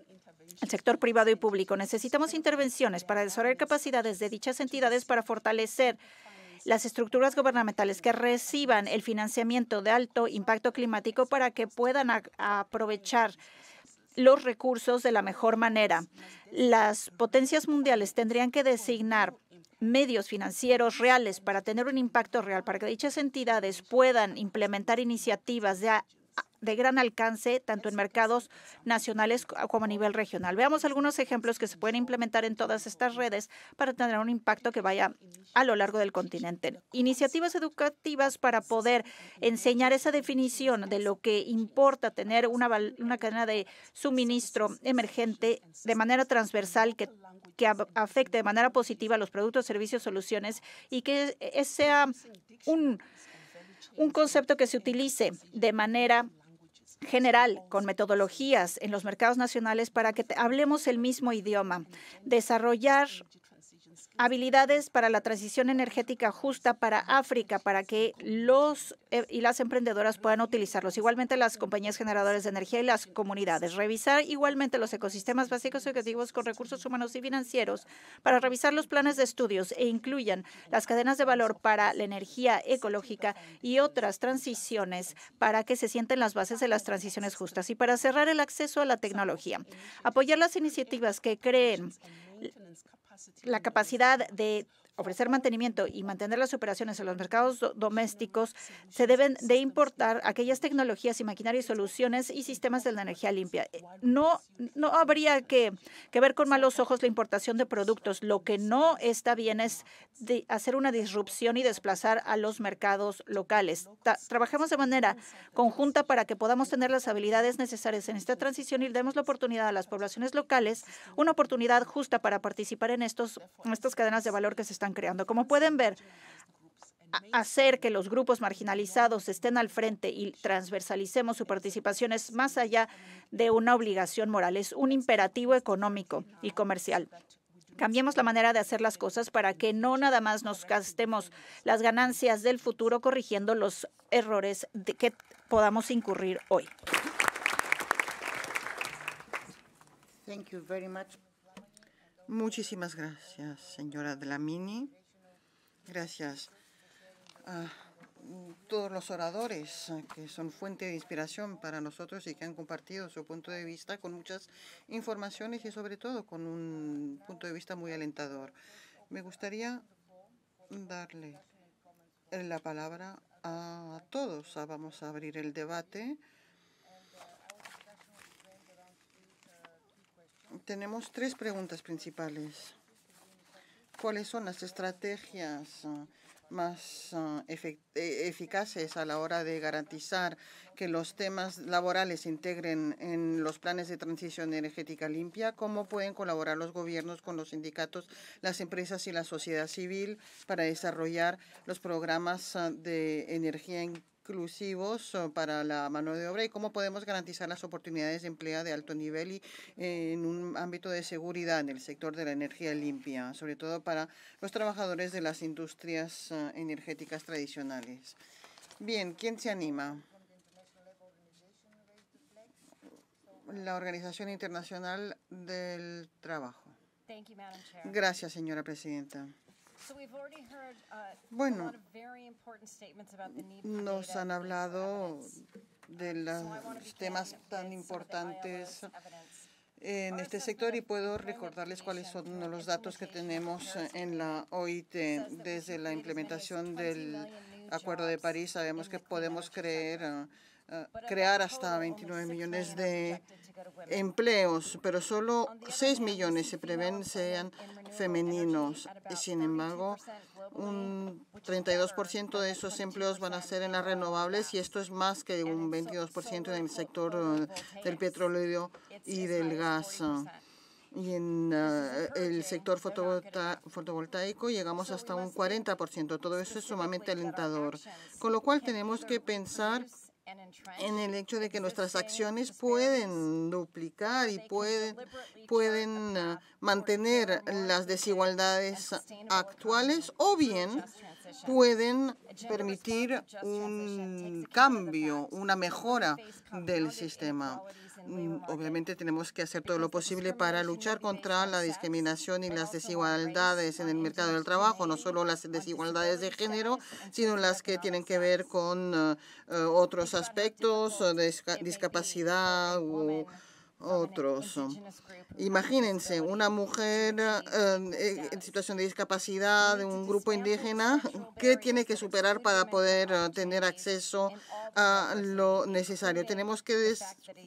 sector privado y público. Necesitamos intervenciones para desarrollar capacidades de dichas entidades para fortalecer las estructuras gubernamentales que reciban el financiamiento de alto impacto climático para que puedan aprovechar los recursos de la mejor manera. Las potencias mundiales tendrían que designar medios financieros reales para tener un impacto real, para que dichas entidades puedan implementar iniciativas de de gran alcance tanto en mercados nacionales como a nivel regional. Veamos algunos ejemplos que se pueden implementar en todas estas redes para tener un impacto que vaya a lo largo del continente. Iniciativas educativas para poder enseñar esa definición de lo que importa tener una, cadena de suministro emergente de manera transversal que, afecte de manera positiva a los productos, servicios, soluciones y que e, e, sea un, un concepto que se utilice de manera general con metodologías en los mercados nacionales para que hablemos el mismo idioma, desarrollar habilidades para la transición energética justa para África, para que los eh, y las emprendedoras puedan utilizarlos. Igualmente las compañías generadoras de energía y las comunidades. Revisar igualmente los ecosistemas básicos y educativos con recursos humanos y financieros para revisar los planes de estudios e incluyan las cadenas de valor para la energía ecológica y otras transiciones para que se sienten las bases de las transiciones justas y para cerrar el acceso a la tecnología. Apoyar las iniciativas que creen la capacidad de ofrecer mantenimiento y mantener las operaciones en los mercados domésticos, se deben de importar aquellas tecnologías y maquinaria y soluciones y sistemas de la energía limpia. Eh, no, no habría que, ver con malos ojos la importación de productos. Lo que no está bien es hacer una disrupción y desplazar a los mercados locales. trabajemos de manera conjunta para que podamos tener las habilidades necesarias en esta transición y demos la oportunidad a las poblaciones locales, una oportunidad justa para participar en estos, en estas cadenas de valor que se están creando. Como pueden ver, hacer que los grupos marginalizados estén al frente y transversalicemos su participación es más allá de una obligación moral, es un imperativo económico y comercial. Cambiemos la manera de hacer las cosas para que no nada más nos gastemos las ganancias del futuro corrigiendo los errores que podamos incurrir hoy. Thank Muchísimas gracias, señora Dlamini. Gracias a todos los oradores eh, que son fuente de inspiración para nosotros y que han compartido su punto de vista con muchas informaciones y sobre todo con un punto de vista muy alentador. Me gustaría darle la palabra a todos. Ah, vamos a abrir el debate. tenemos tres preguntas principales. ¿Cuáles son las estrategias ah, más ah, e, eficaces a la hora de garantizar que los temas laborales se integren en los planes de transición energética limpia? ¿Cómo pueden colaborar los gobiernos con los sindicatos, las empresas y la sociedad civil para desarrollar los programas ah, de energía exclusivos para la mano de obra y cómo podemos garantizar las oportunidades de empleo de alto nivel y eh, en un ámbito de seguridad en el sector de la energía limpia, sobre todo para los trabajadores de las industrias ah, energéticas tradicionales. Bien, ¿quién se anima? La Organización Internacional del Trabajo. Gracias, señora presidenta. Uh, bueno, nos han hablado de los temas tan importantes en este sector y puedo recordarles cuáles son los datos que tenemos en la OIT. Desde la implementación del Acuerdo de París sabemos que podemos creer, ah, ah, crear hasta 29 millones de empleos, pero solo 6 millones se prevén sean femeninos. Y sin embargo, un 32% de esos empleos van a ser en las renovables y esto es más que un 22% en el sector eh, del petróleo y del gas y en eh, eh, el sector fotovoltaico llegamos hasta un 40%. Todo eso es sumamente alentador, con lo cual tenemos que pensar en el hecho de que nuestras acciones pueden duplicar y pueden, ah, mantener las desigualdades actuales o bien pueden permitir un cambio, una mejora del sistema obviamente tenemos que hacer todo lo posible para luchar contra la discriminación y las desigualdades en el mercado del trabajo, no solo las desigualdades de género, sino las que tienen que ver con eh, eh, otros aspectos, eh, discapacidad o otros. Imagínense una mujer eh, en situación de discapacidad un grupo indígena, ¿qué tiene que superar para poder eh, tener acceso a lo necesario? Tenemos que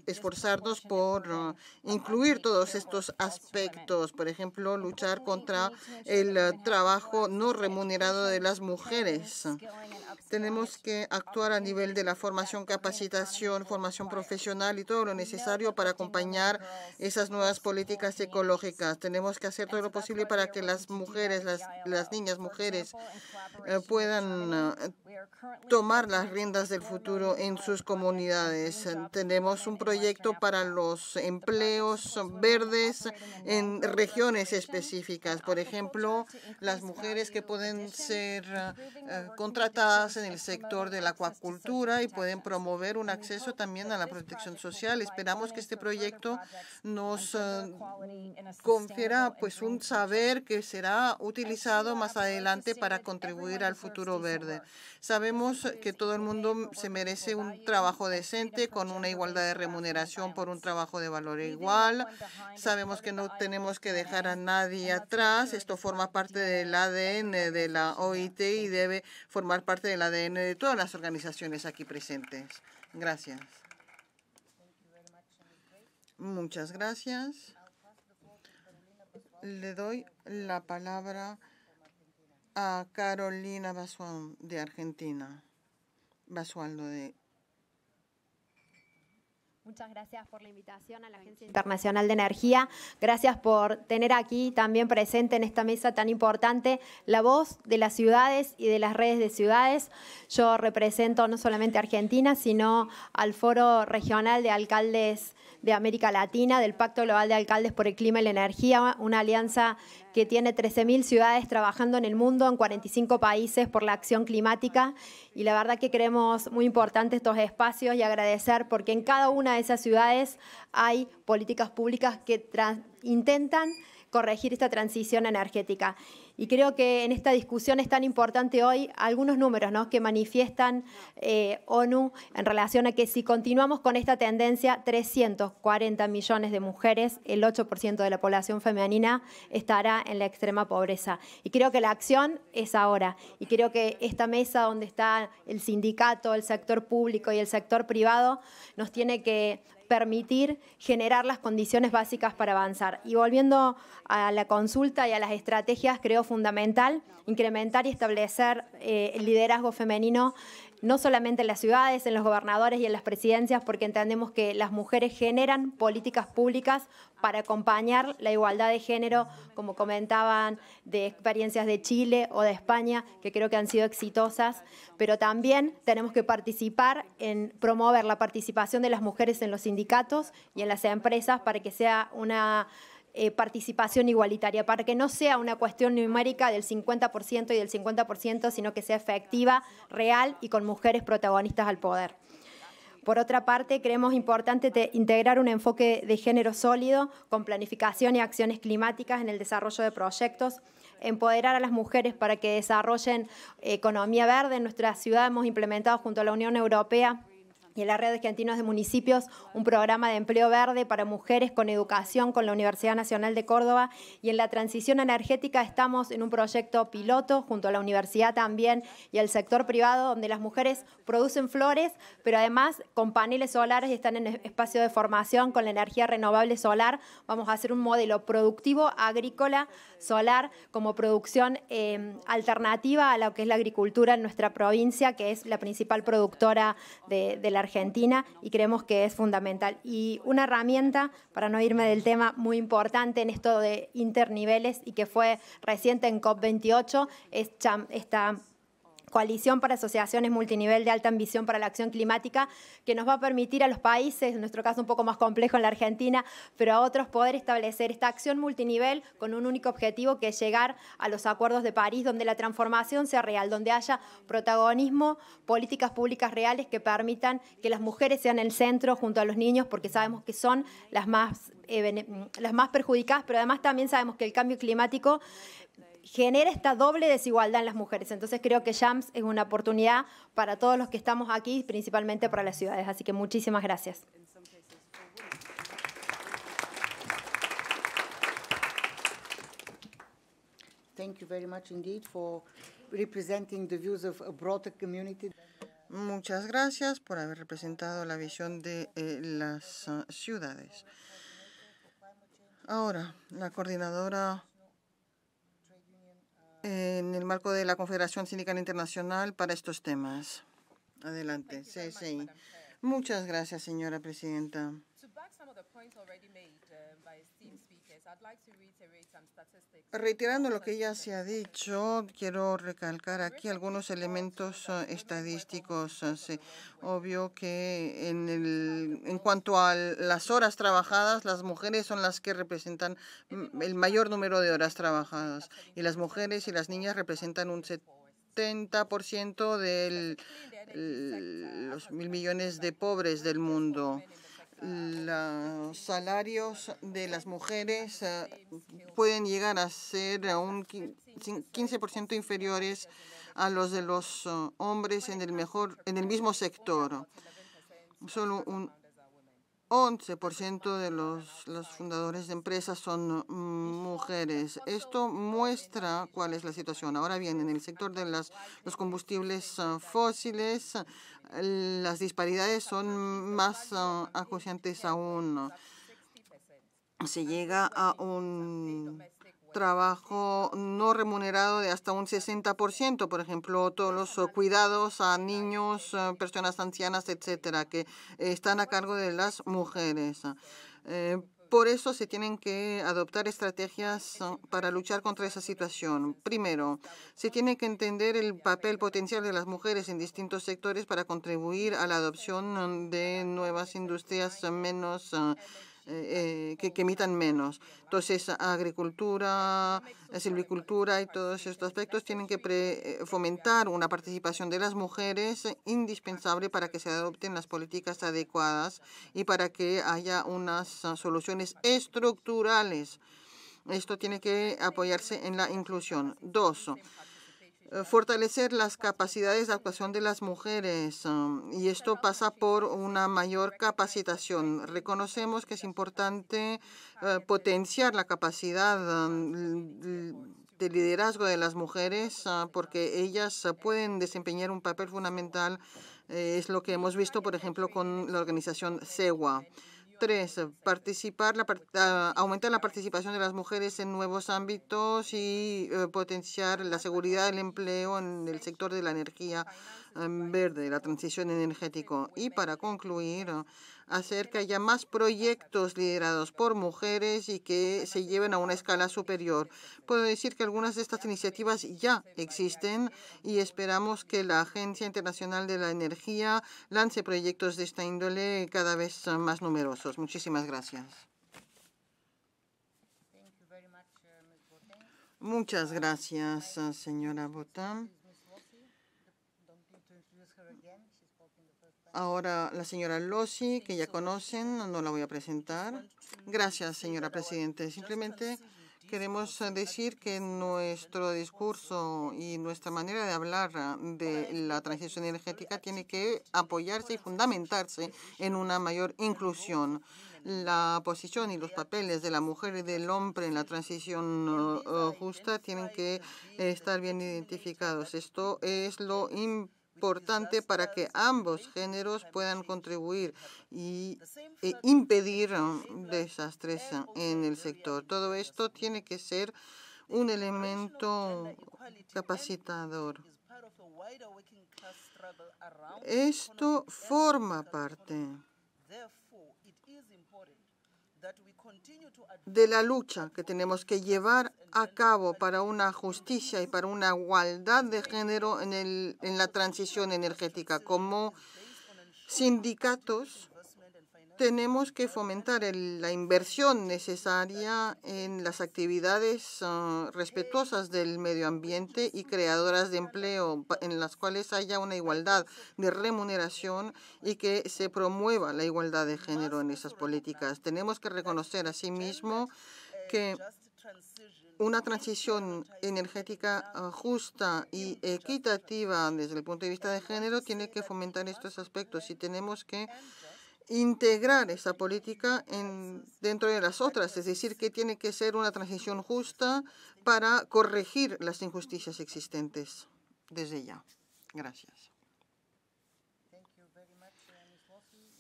esforzarnos por eh, incluir todos estos aspectos, por ejemplo, luchar contra el trabajo no remunerado de las mujeres. Tenemos que actuar a nivel de la formación, capacitación, formación profesional y todo lo necesario para acompañar esas nuevas políticas ecológicas. Tenemos que hacer todo lo posible para que las mujeres, las, niñas mujeres, eh, puedan eh, tomar las riendas del futuro en sus comunidades. Tenemos un proyecto para los empleos verdes en regiones específicas. Por ejemplo, las mujeres que pueden ser eh, contratadas en el sector de la acuacultura y pueden promover un acceso también a la protección social. Esperamos que este proyecto nos eh, confiera pues un saber que será utilizado más adelante para contribuir al futuro verde. Sabemos que todo el mundo se merece un trabajo decente con una igualdad de remuneración por un trabajo de valor igual. Sabemos que no tenemos que dejar a nadie atrás. Esto forma parte del ADN de la OIT y debe formar parte del ADN de todas las organizaciones aquí presentes. Gracias. Muchas gracias. Le doy la palabra a Carolina Basualdo de Argentina, Basualdo de Muchas gracias por la invitación a la Agencia Internacional de Energía. Gracias por tener aquí también presente en esta mesa tan importante la voz de las ciudades y de las redes de ciudades. Yo represento no solamente a Argentina, sino al Foro Regional de Alcaldes de América Latina, del Pacto Global de Alcaldes por el Clima y la Energía, una alianza que tiene 13.000 ciudades trabajando en el mundo, en 45 países por la acción climática. Y la verdad que creemos muy importante estos espacios y agradecer porque en cada una de esas ciudades hay políticas públicas que intentan corregir esta transición energética. Y creo que en esta discusión es tan importante hoy algunos números que manifiestan eh, ONU en relación a que si continuamos con esta tendencia, 340 millones de mujeres, el 8% de la población femenina, estará en la extrema pobreza. Y creo que la acción es ahora. Y creo que esta mesa donde está el sindicato, el sector público y el sector privado, nos tiene que permitir generar las condiciones básicas para avanzar. Y volviendo a la consulta y a las estrategias, creo fundamental incrementar y establecer eh, el liderazgo femenino no solamente en las ciudades, en los gobernadores y en las presidencias, porque entendemos que las mujeres generan políticas públicas para acompañar la igualdad de género, como comentaban, de experiencias de Chile o de España, que creo que han sido exitosas, pero también tenemos que participar en promover la participación de las mujeres en los sindicatos y en las empresas para que sea una eh, participación igualitaria, para que no sea una cuestión numérica del 50% y del 50%, sino que sea efectiva, real y con mujeres protagonistas al poder. Por otra parte, creemos importante integrar un enfoque de género sólido con planificación y acciones climáticas en el desarrollo de proyectos, empoderar a las mujeres para que desarrollen eh, economía verde. En nuestra ciudad hemos implementado junto a la Unión Europea en la Red de Argentinos de Municipios un programa de empleo verde para mujeres con educación con la Universidad Nacional de Córdoba y en la transición energética estamos en un proyecto piloto junto a la universidad también y al sector privado donde las mujeres producen flores, pero además con paneles solares y están en espacio de formación con la energía renovable solar. Vamos a hacer un modelo productivo agrícola solar como producción em, alternativa a lo que es la agricultura en nuestra provincia, que es la principal productora de, la la Argentina y creemos que es fundamental. Y una herramienta, para no irme del tema, muy importante en esto de interniveles y que fue reciente en COP28, es esta Coalición para Asociaciones Multinivel de Alta Ambición para la Acción Climática, que nos va a permitir a los países, en nuestro caso un poco más complejo en la Argentina, pero a otros poder establecer esta acción multinivel con un único objetivo que es llegar a los acuerdos de París, donde la transformación sea real, donde haya protagonismo, políticas públicas reales que permitan que las mujeres sean el centro junto a los niños, porque sabemos que son las más, eh, las más perjudicadas, pero además también sabemos que el cambio climático genera esta doble desigualdad en las mujeres. Entonces creo que JAMS es una oportunidad para todos los que estamos aquí, principalmente para las ciudades. Así que muchísimas gracias. Muchas gracias por haber representado la visión de eh, las ah, ciudades. Ahora, la coordinadora en el marco de la Confederación Sindical Internacional para estos temas. Adelante. Muchas gracias, señora presidenta. Retirando lo que ya se ha dicho, quiero recalcar aquí algunos elementos eh, estadísticos. obvio que en, en cuanto a las horas trabajadas, las mujeres son las que representan el mayor número de horas trabajadas y las mujeres y las niñas representan un 70% de los mil millones de pobres del mundo los salarios de las mujeres eh, pueden llegar a ser un 15% inferiores a los de los eh, hombres en el, mejor, en el mismo sector. Solo un 11% de los, fundadores de empresas son mm, mujeres. Esto muestra cuál es la situación. Ahora bien, en el sector de las, los combustibles ah, fósiles, las disparidades son más ah, acuciantes aún. Se llega a un trabajo no remunerado de hasta un 60%, por ejemplo, todos los cuidados a niños, eh, personas ancianas, etcétera, que están a cargo de las mujeres. Eh, por eso se tienen que adoptar estrategias eh, para luchar contra esa situación. Primero, se tiene que entender el papel potencial de las mujeres en distintos sectores para contribuir a la adopción de nuevas industrias menos eh, que, emitan menos. Entonces, agricultura, silvicultura y todos estos aspectos tienen que eh, fomentar una participación de las mujeres indispensable para que se adopten las políticas adecuadas y para que haya unas soluciones estructurales. Esto tiene que apoyarse en la inclusión. Dos, eh, fortalecer las capacidades de actuación de las mujeres um, y esto pasa por una mayor capacitación. Reconocemos que es importante eh, potenciar la capacidad um, de liderazgo de las mujeres ah, porque ellas pueden desempeñar un papel fundamental. Eh, es lo que hemos visto, por ejemplo, con la organización CEWA. Tres, eh, participar, la, ah, aumentar la participación de las mujeres en nuevos ámbitos y eh, potenciar la seguridad del empleo en el sector de la energía verde, la transición energética. Y para concluir, que haya más proyectos liderados por mujeres y que se lleven a una escala superior. Puedo decir que algunas de estas iniciativas ya existen y esperamos que la Agencia Internacional de la Energía lance proyectos de esta índole cada vez más numerosos. Muchísimas gracias. Uh, Muchas gracias, señora Botán. Ahora la señora Lossi, que ya conocen, no la voy a presentar. Gracias, señora Presidente. Simplemente queremos decir que nuestro discurso y nuestra manera de hablar ah, de la transición energética tiene que apoyarse y fundamentarse en una mayor inclusión. La posición y los papeles de la mujer y del hombre en la transición oh, oh, justa tienen que estar bien identificados. Esto es lo importante importante para que ambos géneros puedan contribuir y, e impedir um, desastres en el sector. Todo esto tiene que ser un elemento capacitador. Esto forma parte de la lucha que tenemos que llevar a cabo para una justicia y para una igualdad de género en, la transición energética. Como sindicatos tenemos que fomentar la inversión necesaria en las actividades ah, respetuosas del medio ambiente y creadoras de empleo, en las cuales haya una igualdad de remuneración y que se promueva la igualdad de género en esas políticas. Tenemos que reconocer asimismo que una transición energética ah, justa y equitativa desde el punto de vista de género tiene que fomentar estos aspectos y tenemos que integrar esa política en, dentro de las otras, es decir, que tiene que ser una transición justa para corregir las injusticias existentes desde ya. Gracias.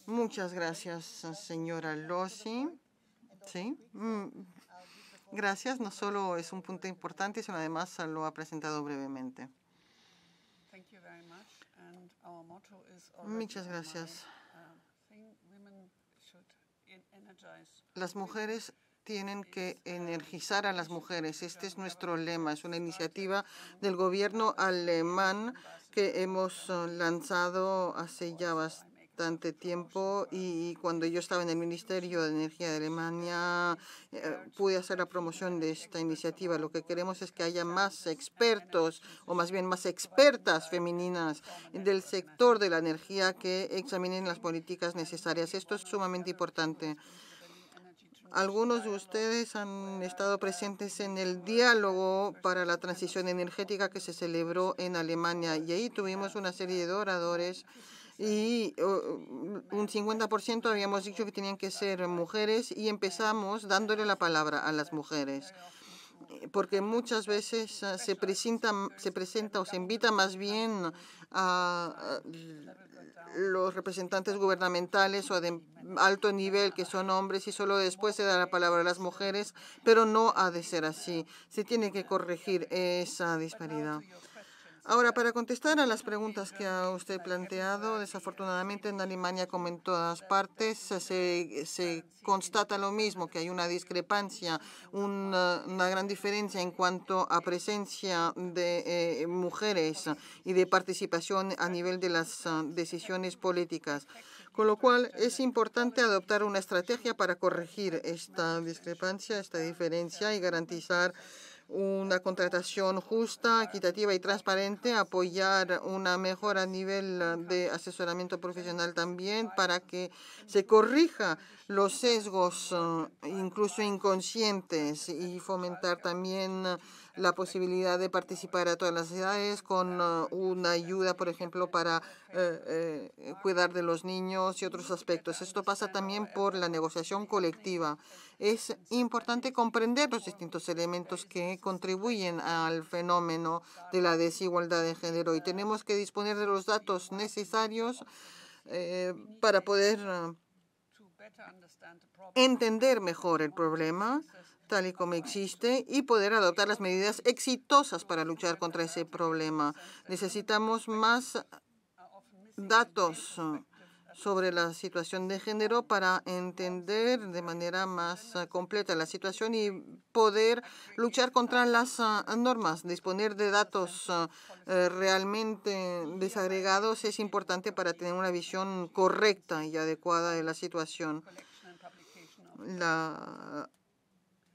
Muchas gracias, señora Lossi. Mm, gracias. No solo es un punto importante, sino además lo ha presentado brevemente. Muchas gracias. Las mujeres tienen que energizar a las mujeres. Este es nuestro lema. Es una iniciativa del gobierno alemán que hemos lanzado hace ya bastante tiempo y cuando yo estaba en el Ministerio de Energía de Alemania eh, pude hacer la promoción de esta iniciativa. Lo que queremos es que haya más expertos o más bien más expertas femeninas del sector de la energía que examinen las políticas necesarias. Esto es sumamente importante. Algunos de ustedes han estado presentes en el diálogo para la transición energética que se celebró en Alemania y ahí tuvimos una serie de oradores y un 50% habíamos dicho que tenían que ser mujeres y empezamos dándole la palabra a las mujeres eh, porque muchas veces ah, se presenta, mm, se presenta o se invita más bien a los representantes gubernamentales o de alto nivel que son hombres y solo después se da la palabra a las mujeres, pero no ha de ser así. Se tiene que corregir esa disparidad. Ahora, para contestar a las preguntas que ha usted planteado, desafortunadamente en Alemania, como en todas partes, se, constata lo mismo, que hay una discrepancia, una, gran diferencia en cuanto a presencia de eh, mujeres y de participación a nivel de las ah, decisiones políticas. Con lo cual, es importante adoptar una estrategia para corregir esta discrepancia, esta diferencia y garantizar una contratación justa, equitativa y transparente, apoyar una mejora a nivel de asesoramiento profesional también para que se corrija los sesgos eh, incluso inconscientes y fomentar también la posibilidad de participar a todas las edades con ah, una ayuda, por ejemplo, para eh, eh, cuidar de los niños y otros aspectos. Esto pasa también por la negociación colectiva. Es importante comprender los distintos elementos que contribuyen al fenómeno de la desigualdad de género y tenemos que disponer de los datos necesarios eh, para poder ah, entender mejor el problema tal y como existe y poder adoptar las medidas exitosas para luchar contra ese problema. Necesitamos más datos uh, sobre la situación de género para entender de manera más uh, completa la situación y poder luchar contra las uh, normas. Disponer de datos eh, realmente desagregados es importante para tener una visión correcta y adecuada de la situación. La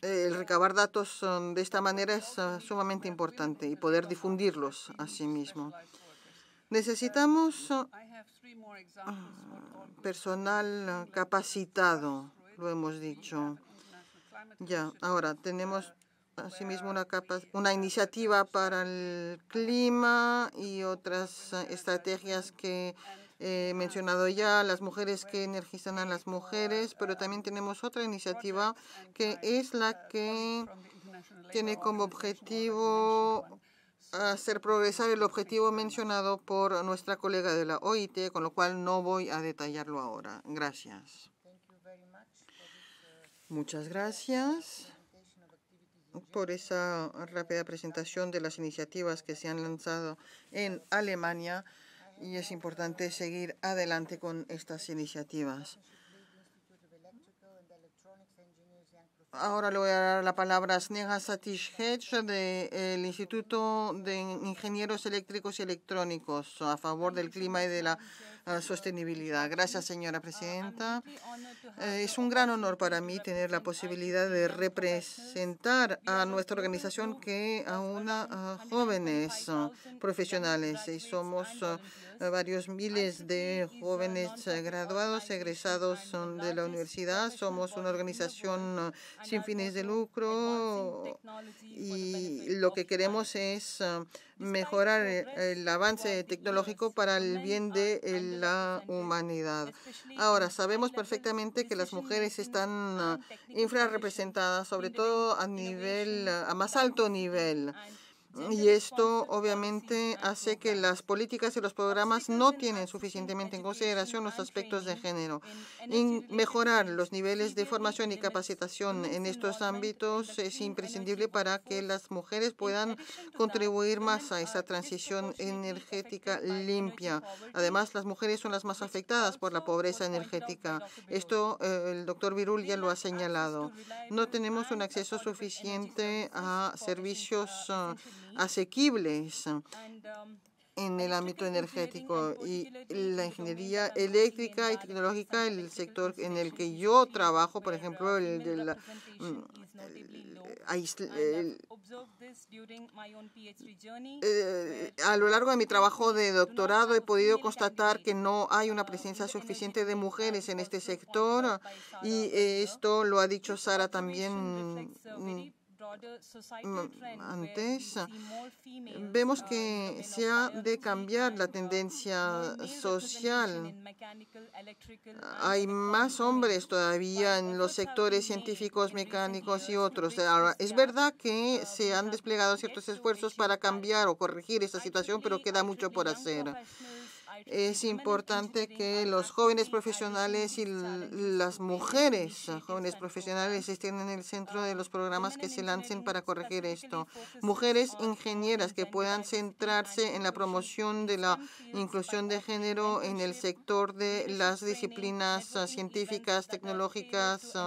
el recabar datos um, de esta manera es uh, sumamente importante y poder difundirlos a sí mismo. Necesitamos uh, uh, personal capacitado, lo hemos dicho. Ya, ahora tenemos asimismo una, capa una iniciativa para el clima y otras estrategias que eh, he mencionado ya las mujeres que energizan a las mujeres, pero también tenemos otra iniciativa que es la que tiene como objetivo hacer progresar el objetivo mencionado por nuestra colega de la OIT, con lo cual no voy a detallarlo ahora. Gracias. Muchas gracias por esa rápida presentación de las iniciativas que se han lanzado en Alemania y es importante seguir adelante con estas iniciativas. Ahora le voy a dar la palabra a Sneha Satish Hedge del Instituto de Ingenieros Eléctricos y Electrónicos a favor del clima y de la ah, sostenibilidad. Gracias, señora presidenta. Eh, es un gran honor para mí tener la posibilidad de representar a nuestra organización que a ah, jóvenes ah, profesionales. Y somos varios miles de jóvenes eh, graduados, egresados de la universidad. Somos una organización eh, sin fines de lucro y lo que queremos es eh, mejorar el avance tecnológico para el bien de la humanidad. Ahora, sabemos perfectamente que las mujeres están infrarrepresentadas, sobre todo a nivel, a más alto nivel. Y esto obviamente hace que las políticas y los programas no tienen suficientemente en consideración los aspectos de género. mejorar los niveles de formación y capacitación en estos ámbitos es imprescindible para que las mujeres puedan contribuir más a esa transición energética limpia. Además, las mujeres son las más afectadas por la pobreza energética. Esto eh, el doctor Virul ya lo ha señalado. No tenemos un acceso suficiente a servicios ah, asequibles um, en el ámbito energético y la ingeniería eléctrica y tecnológica, el sector en el que yo trabajo, por ejemplo, a lo largo de mi trabajo de doctorado he podido constatar que no hay una uh, presencia suficiente de mujeres en este sector y esto lo ha dicho Sara también Mm, antes, vemos uh, que se ha de cambiar la uh, tendencia social. Hay más hombres todavía en los sectores científicos, mecánicos y otros. es verdad que uh, se han desplegado ciertos esfuerzos para cambiar o corregir esta situación, pero queda mucho por hacer es importante que los jóvenes profesionales y las mujeres eh, jóvenes profesionales estén en el centro de los programas que se lancen para corregir esto. Mujeres ingenieras que puedan centrarse en la promoción de la inclusión de género en el sector de las disciplinas eh, científicas, tecnológicas, eh,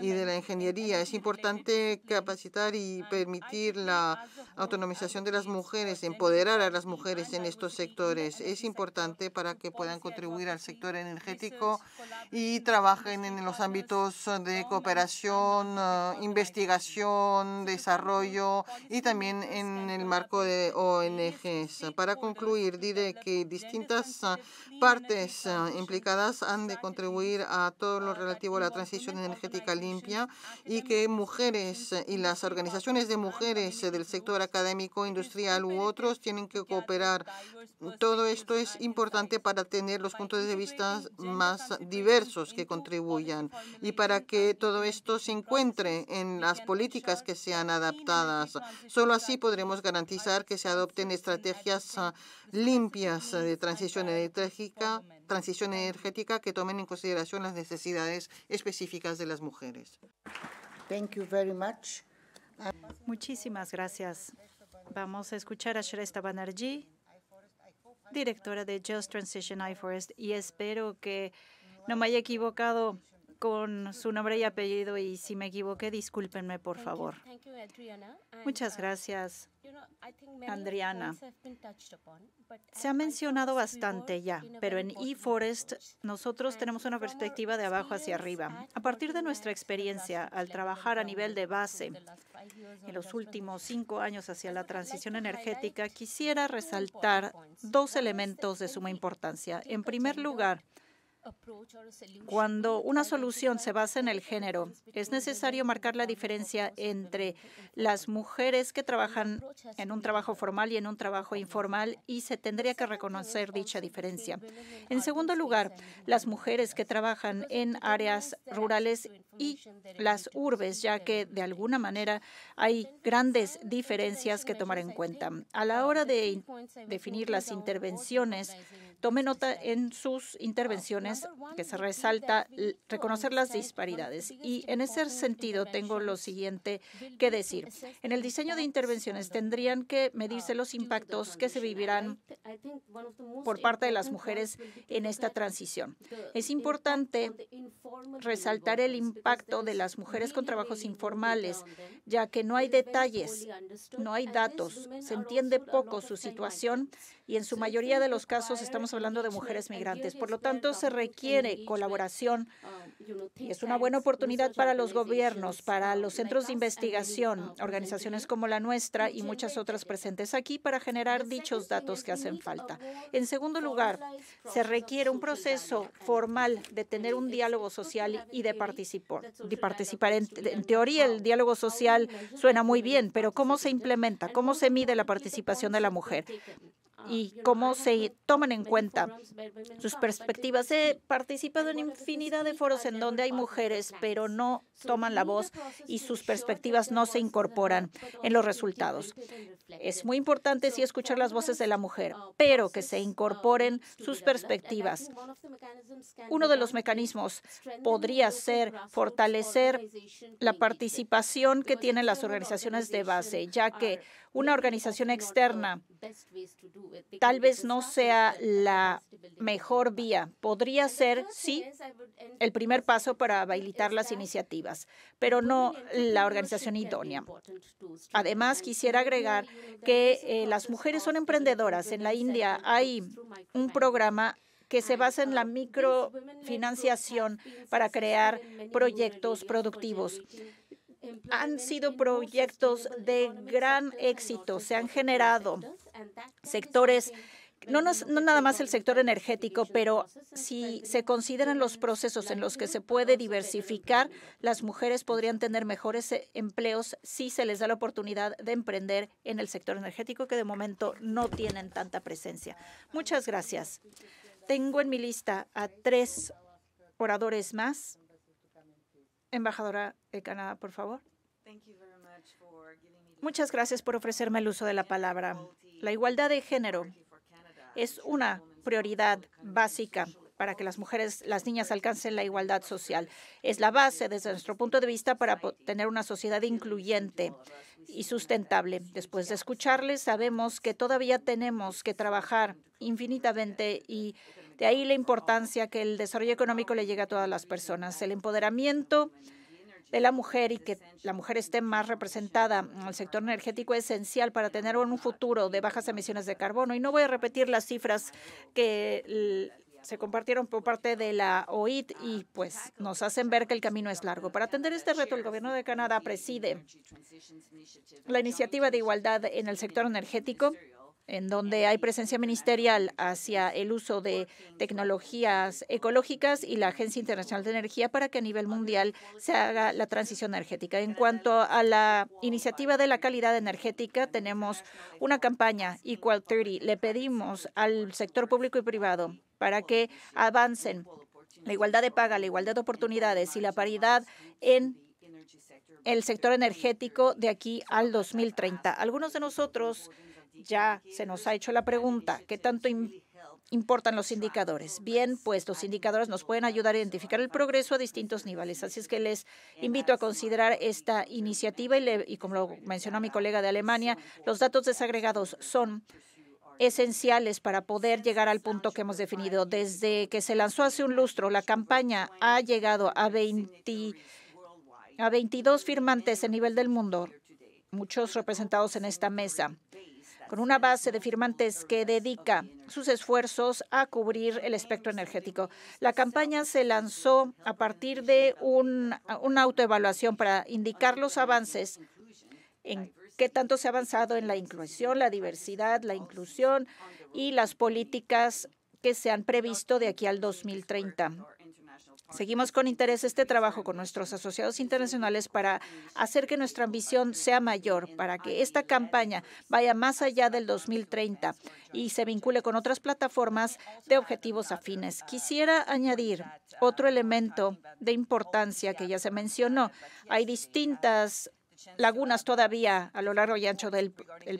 y de la ingeniería. Es importante capacitar y permitir la autonomización de las mujeres, empoderar a las mujeres en estos sectores. Es importante para que puedan contribuir al sector energético y trabajen en los ámbitos de cooperación, eh, investigación, desarrollo y también en el marco de ONGs. Para concluir, diré que distintas eh, partes eh, implicadas han de contribuir a todo lo relativo a la transición energética limpia y que mujeres eh, y las organizaciones de mujeres eh, del sector académico, industrial u otros tienen que cooperar. Todo esto es importante para tener los puntos de vista más diversos que contribuyan y para que todo esto se encuentre en las políticas que sean adaptadas. Solo así podremos garantizar que se adopten estrategias ah, limpias eh, de transición energética, transición energética que tomen en consideración las necesidades específicas de las mujeres. Muchísimas gracias. Vamos a escuchar a Shrestha Banerjee, directora de Just Transition iForest, y espero que no me haya equivocado con su nombre y apellido y si me equivoqué, discúlpenme, por favor. Muchas um, gracias, Adriana. Se ha mencionado bastante ya, pero en eForest nosotros tenemos una perspectiva de abajo hacia arriba. A partir de nuestra experiencia al trabajar a nivel de base en los últimos cinco años hacia la transición energética, quisiera resaltar dos elementos de suma importancia. En primer lugar, cuando una solución se basa en el género, es necesario marcar la diferencia entre las mujeres que trabajan en un trabajo formal y en un trabajo informal y se tendría que reconocer dicha diferencia. En segundo lugar, las mujeres que trabajan en áreas rurales y las urbes, ya que de alguna manera hay grandes diferencias que tomar en cuenta. A la hora de definir las intervenciones, tome nota en sus uh, intervenciones que se resalta reconocer las disparidades. Y en ese sentido tengo lo siguiente que decir. En el diseño de intervenciones tendrían que uh, medirse los impactos que se vivirán por parte de las mujeres en esta transición. Es importante resaltar el impacto impacto de las mujeres con trabajos informales, ya que no hay detalles, no hay datos, se entiende poco su situación y en su mayoría de los casos estamos hablando de mujeres migrantes. Por lo tanto, se requiere colaboración y es una buena oportunidad para los gobiernos, para los centros de investigación, organizaciones como la nuestra y muchas otras presentes aquí para generar dichos datos que hacen falta. En segundo lugar, se requiere un proceso formal de tener un diálogo social y de participar de participar. En, teoría el diálogo social suena muy bien, pero ¿cómo se implementa? ¿Cómo se mide la participación de la mujer? Ah, y cómo se toman en cuenta sus perspectivas. He participado en infinidad de foros en donde hay mujeres, pero no toman la voz y sus perspectivas no se incorporan en los resultados. Es muy importante sí escuchar las voces de la mujer, pero que se incorporen sus perspectivas. Uno de los mecanismos podría ser fortalecer la participación que tienen las organizaciones de base, ya que una organización externa tal vez no sea la mejor vía. Podría ser, sí, el primer paso para habilitar las iniciativas pero no la organización idónea. Además, quisiera agregar que eh, las mujeres son emprendedoras. En la India hay un programa que se basa en la microfinanciación para crear proyectos productivos han sido proyectos de gran éxito. Se han generado sectores no, nada más el sector energético, pero si se consideran los procesos en los que se puede diversificar, las mujeres podrían tener mejores eh, empleos si se les da la oportunidad de emprender en el sector energético, que de momento no tienen tanta presencia. Muchas gracias. Tengo en mi lista a tres oradores más. Embajadora de Canadá, por favor. Muchas gracias por ofrecerme el uso de la palabra. La igualdad de género es una prioridad básica para que las mujeres, las niñas alcancen la igualdad social. Es la base desde nuestro punto de vista para tener una sociedad incluyente y sustentable. Después de escucharles, sabemos que todavía tenemos que trabajar infinitamente y de ahí la importancia que el desarrollo económico le llegue a todas las personas. El empoderamiento de la mujer y que la mujer esté más representada en el sector energético es esencial para tener un futuro de bajas emisiones de carbono. Y no voy a repetir las cifras que se compartieron por parte de la OIT y pues nos hacen ver que el camino es largo. Para atender este reto, el gobierno de Canadá preside la iniciativa de igualdad en el sector energético en donde hay presencia ministerial hacia el uso de tecnologías ecológicas y la Agencia Internacional de Energía para que a nivel mundial se haga la transición energética. En cuanto a la iniciativa de la calidad energética, tenemos una campaña Equal 30. Le pedimos al sector público y privado para que avancen la igualdad de paga, la igualdad de oportunidades y la paridad en el sector energético de aquí al 2030. Algunos de nosotros ya se nos ha hecho la pregunta, ¿qué tanto importan los indicadores? Bien, pues los indicadores nos pueden ayudar a identificar el progreso a distintos niveles. Así es que les invito a considerar esta iniciativa y, como lo mencionó mi colega de Alemania, los datos desagregados son esenciales para poder llegar al punto que hemos definido. Desde que se lanzó hace un lustro, la campaña ha llegado a 20 a 22 firmantes a nivel del mundo, muchos representados en esta mesa con una base de firmantes que dedica sus esfuerzos a cubrir el espectro energético. La campaña se lanzó a partir de una autoevaluación para indicar los avances en qué tanto se ha avanzado en la inclusión, la diversidad, la inclusión y las políticas que se han previsto de aquí al 2030. Seguimos con interés este trabajo con nuestros asociados internacionales para hacer que nuestra ambición sea mayor, para que esta campaña vaya más allá del 2030 y se vincule con otras plataformas de objetivos afines. Quisiera añadir otro elemento de importancia que ya se mencionó. Hay distintas lagunas todavía a lo largo y ancho del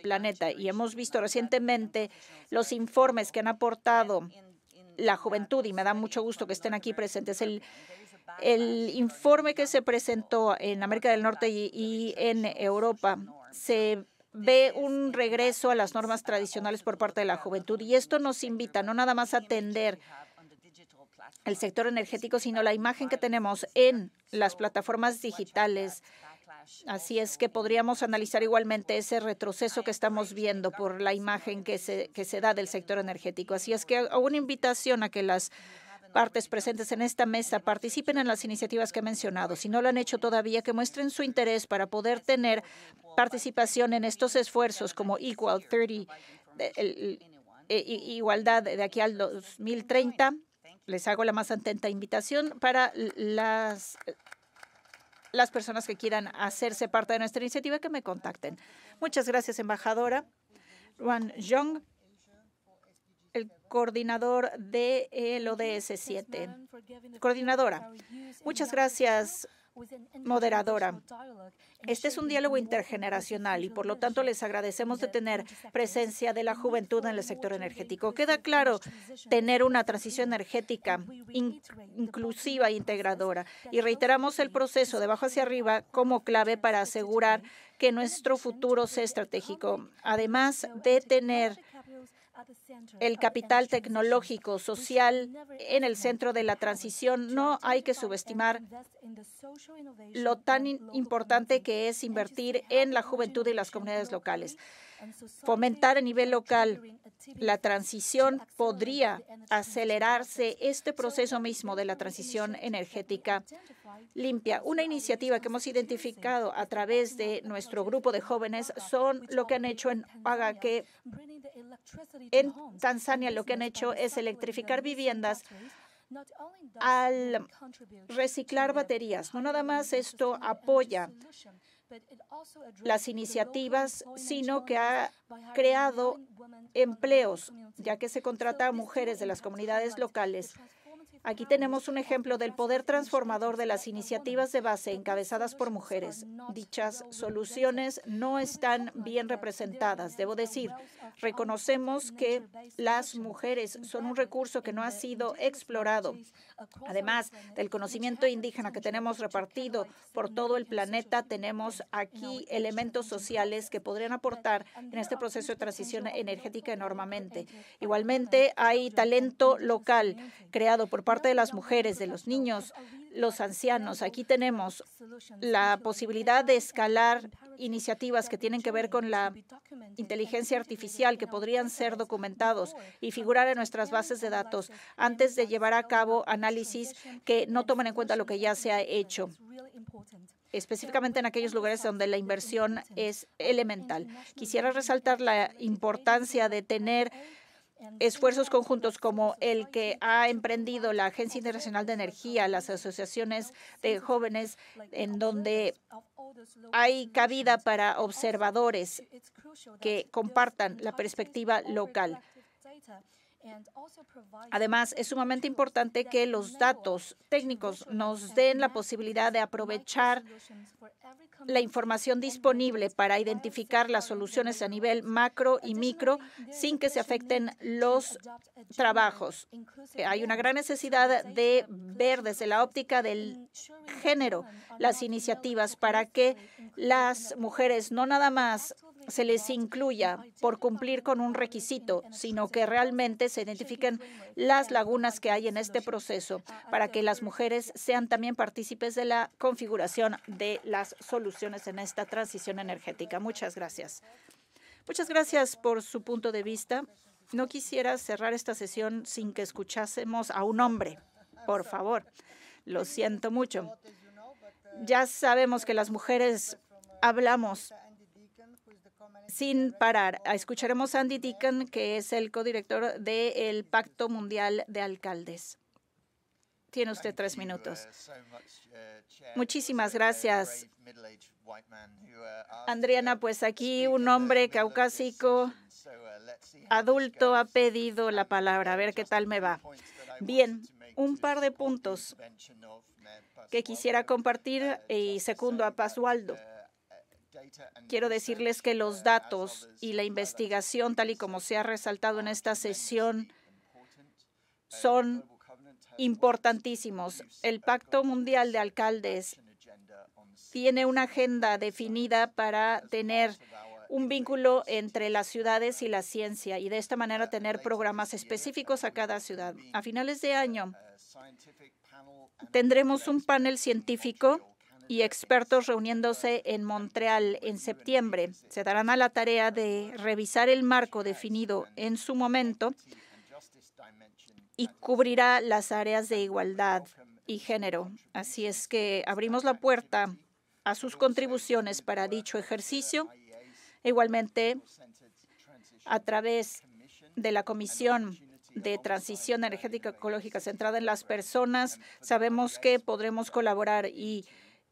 planeta. Y hemos visto recientemente los informes que han aportado la juventud y me da mucho gusto que estén aquí presentes. El, informe que se presentó en América del Norte y, y en Europa se ve un regreso a las normas tradicionales por parte de la juventud y esto nos invita no nada más a atender el sector energético, sino la imagen que tenemos en las plataformas digitales Así es que podríamos analizar igualmente ese retroceso que estamos viendo por la imagen que se, da del sector energético. Así es que hago una invitación a que las partes presentes en esta mesa participen en las iniciativas que he mencionado. Si no lo han hecho todavía, que muestren su interés para poder tener participación en estos esfuerzos como Equal 30, e, igualdad de aquí al 2030. Les hago la más atenta invitación para las las personas que quieran hacerse parte de nuestra iniciativa que me contacten. Muchas gracias, embajadora. Juan Jong, el coordinador del ODS 7. Coordinadora, muchas gracias moderadora. Este es un diálogo intergeneracional y por lo tanto les agradecemos de tener presencia de la juventud en el sector energético. Queda claro tener una transición energética inclusiva e integradora y reiteramos el proceso de abajo hacia arriba como clave para asegurar que nuestro futuro sea estratégico, además de tener el capital tecnológico social en el centro de la transición. No hay que subestimar lo tan importante que es invertir en la juventud y las comunidades locales. Fomentar a nivel local la transición podría acelerarse este proceso mismo de la transición energética limpia. Una iniciativa que hemos identificado a través de nuestro grupo de jóvenes son lo que han hecho en Hagaque. En Tanzania lo que han hecho es electrificar viviendas al reciclar baterías. No nada más esto apoya las iniciativas, sino que ha creado empleos, ya que se contrata a mujeres de las comunidades locales Aquí tenemos un ejemplo del poder transformador de las iniciativas de base encabezadas por mujeres. Dichas soluciones no están bien representadas, debo decir. Reconocemos que las mujeres son un recurso que no ha sido explorado. Además del conocimiento indígena que tenemos repartido por todo el planeta, tenemos aquí elementos sociales que podrían aportar en este proceso de transición energética enormemente. Igualmente, hay talento local creado por parte parte de las mujeres, de los niños, los ancianos. Aquí tenemos la posibilidad de escalar iniciativas que tienen que ver con la inteligencia artificial que podrían ser documentados y figurar en nuestras bases de datos antes de llevar a cabo análisis que no tomen en cuenta lo que ya se ha hecho específicamente en aquellos lugares donde la inversión es elemental. Quisiera resaltar la importancia de tener esfuerzos conjuntos como el que ha emprendido la Agencia Internacional de Energía, las asociaciones de jóvenes, en donde hay cabida para observadores que compartan la perspectiva local. Además, es sumamente importante que los datos técnicos nos den la posibilidad de aprovechar la información disponible para identificar las soluciones a nivel macro y micro sin que se afecten los trabajos. Hay una gran necesidad de ver desde la óptica del género las iniciativas para que las mujeres no nada más se les incluya por cumplir con un requisito, sino que realmente se identifiquen las lagunas que hay en este proceso para que las mujeres sean también partícipes de la configuración de las soluciones en esta transición energética. Muchas gracias. Muchas gracias por su punto de vista. No quisiera cerrar esta sesión sin que escuchásemos a un hombre, por favor. Lo siento mucho. Ya sabemos que las mujeres hablamos sin parar. Escucharemos a Andy Deacon, que es el codirector del Pacto Mundial de Alcaldes. Tiene usted tres uh, minutos. Uh, Muchísimas gracias. Uh, Andriana, pues aquí un hombre caucásico adulto ha pedido la palabra. A ver qué tal me va. Bien, un par de puntos que quisiera compartir y eh, segundo a Pasualdo. Quiero decirles que los datos y la investigación, tal y como se ha resaltado en esta sesión, son importantísimos. El Pacto Mundial de Alcaldes tiene una agenda definida para tener un vínculo entre las ciudades y la ciencia y de esta manera tener programas específicos a cada ciudad. A finales de año tendremos un panel científico y expertos reuniéndose en Montreal en septiembre. Se darán a la tarea de revisar el marco definido en su momento y cubrirá las áreas de igualdad y género. Así es que abrimos la puerta a sus contribuciones para dicho ejercicio. Igualmente, a través de la Comisión de Transición Energética Ecológica centrada en las personas, sabemos que podremos colaborar y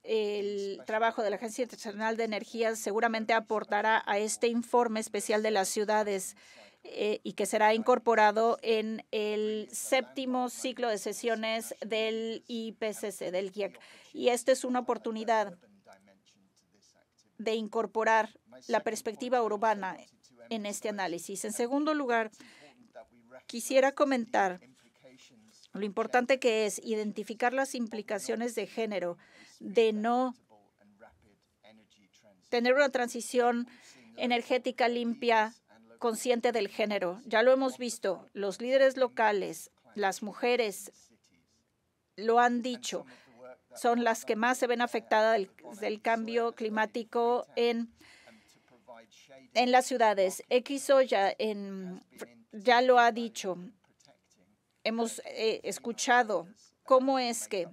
el trabajo de la Agencia Internacional de Energía seguramente aportará a este informe especial de las ciudades eh, y que será incorporado en el séptimo ciclo de sesiones del IPCC, del GIEC. Y esta es una oportunidad de incorporar la perspectiva urbana en este análisis. En segundo lugar, quisiera comentar lo importante que es identificar las implicaciones de género de no tener una transición energética limpia, consciente del género. Ya lo hemos visto, los líderes locales, las mujeres lo han dicho, son las que más se ven afectadas del, cambio climático en, en las ciudades. XO ya, ya lo ha dicho. Hemos eh, escuchado cómo es que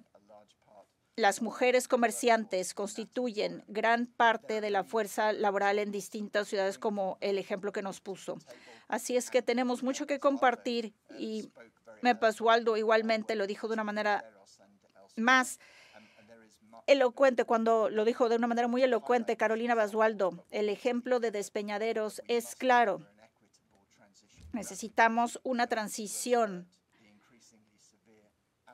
las mujeres comerciantes constituyen gran parte de la fuerza laboral en distintas ciudades, como el ejemplo que nos puso. Así es que tenemos mucho que compartir y Me igualmente lo dijo de una manera más elocuente cuando lo dijo de una manera muy elocuente Carolina Basualdo. El ejemplo de Despeñaderos es claro. Necesitamos una transición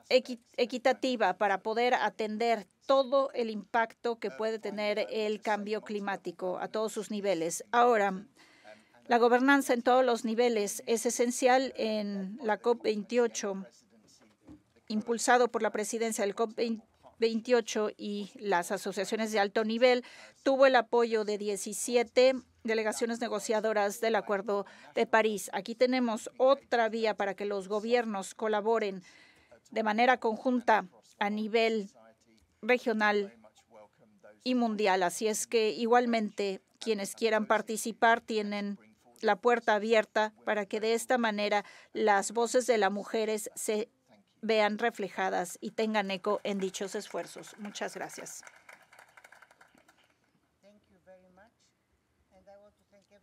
equitativa para poder atender todo el impacto que puede tener el cambio climático a todos sus niveles. Ahora, la gobernanza en todos los niveles es esencial en la COP28, impulsado por la presidencia del COP28 y las asociaciones de alto nivel, tuvo el apoyo de 17 delegaciones negociadoras del Acuerdo de París. Aquí tenemos otra vía para que los gobiernos colaboren de manera conjunta a nivel regional y mundial. Así es que igualmente quienes quieran participar tienen la puerta abierta para que de esta manera las voces de las mujeres se vean reflejadas y tengan eco en dichos esfuerzos. Muchas gracias.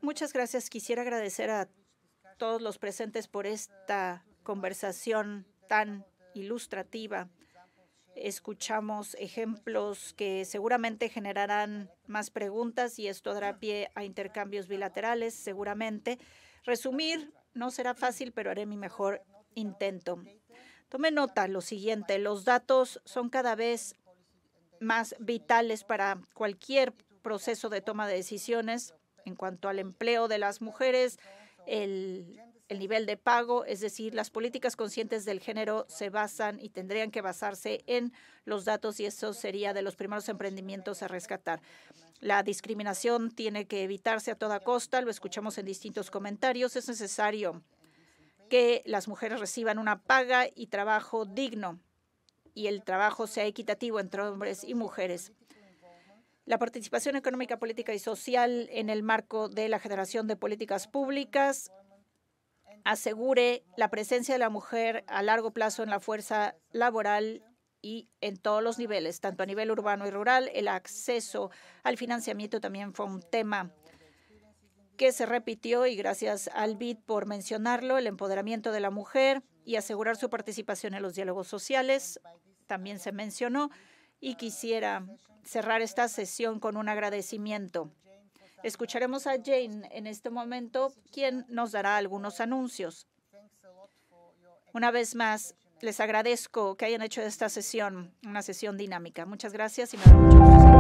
Muchas gracias. Quisiera agradecer a todos los presentes por esta conversación tan ilustrativa. Escuchamos ejemplos que seguramente generarán más preguntas y esto dará pie a intercambios bilaterales, seguramente. Resumir no será fácil, pero haré mi mejor intento. Tome nota lo siguiente, los datos son cada vez más vitales para cualquier proceso de toma de decisiones en cuanto al empleo de las mujeres, el el nivel de pago, es decir, las políticas conscientes del género se basan y tendrían que basarse en los datos y eso sería de los primeros emprendimientos a rescatar. La discriminación tiene que evitarse a toda costa, lo escuchamos en distintos comentarios, es necesario que las mujeres reciban una paga y trabajo digno y el trabajo sea equitativo entre hombres y mujeres. La participación económica, política y social en el marco de la generación de políticas públicas asegure la presencia de la mujer a largo plazo en la fuerza laboral y en todos los niveles, tanto a nivel urbano y rural. El acceso al financiamiento también fue un tema que se repitió y gracias al BID por mencionarlo, el empoderamiento de la mujer y asegurar su participación en los diálogos sociales también se mencionó y quisiera cerrar esta sesión con un agradecimiento Escucharemos a Jane en este momento, quien nos dará algunos anuncios. Una vez más, les agradezco que hayan hecho esta sesión, una sesión dinámica. Muchas gracias y muchas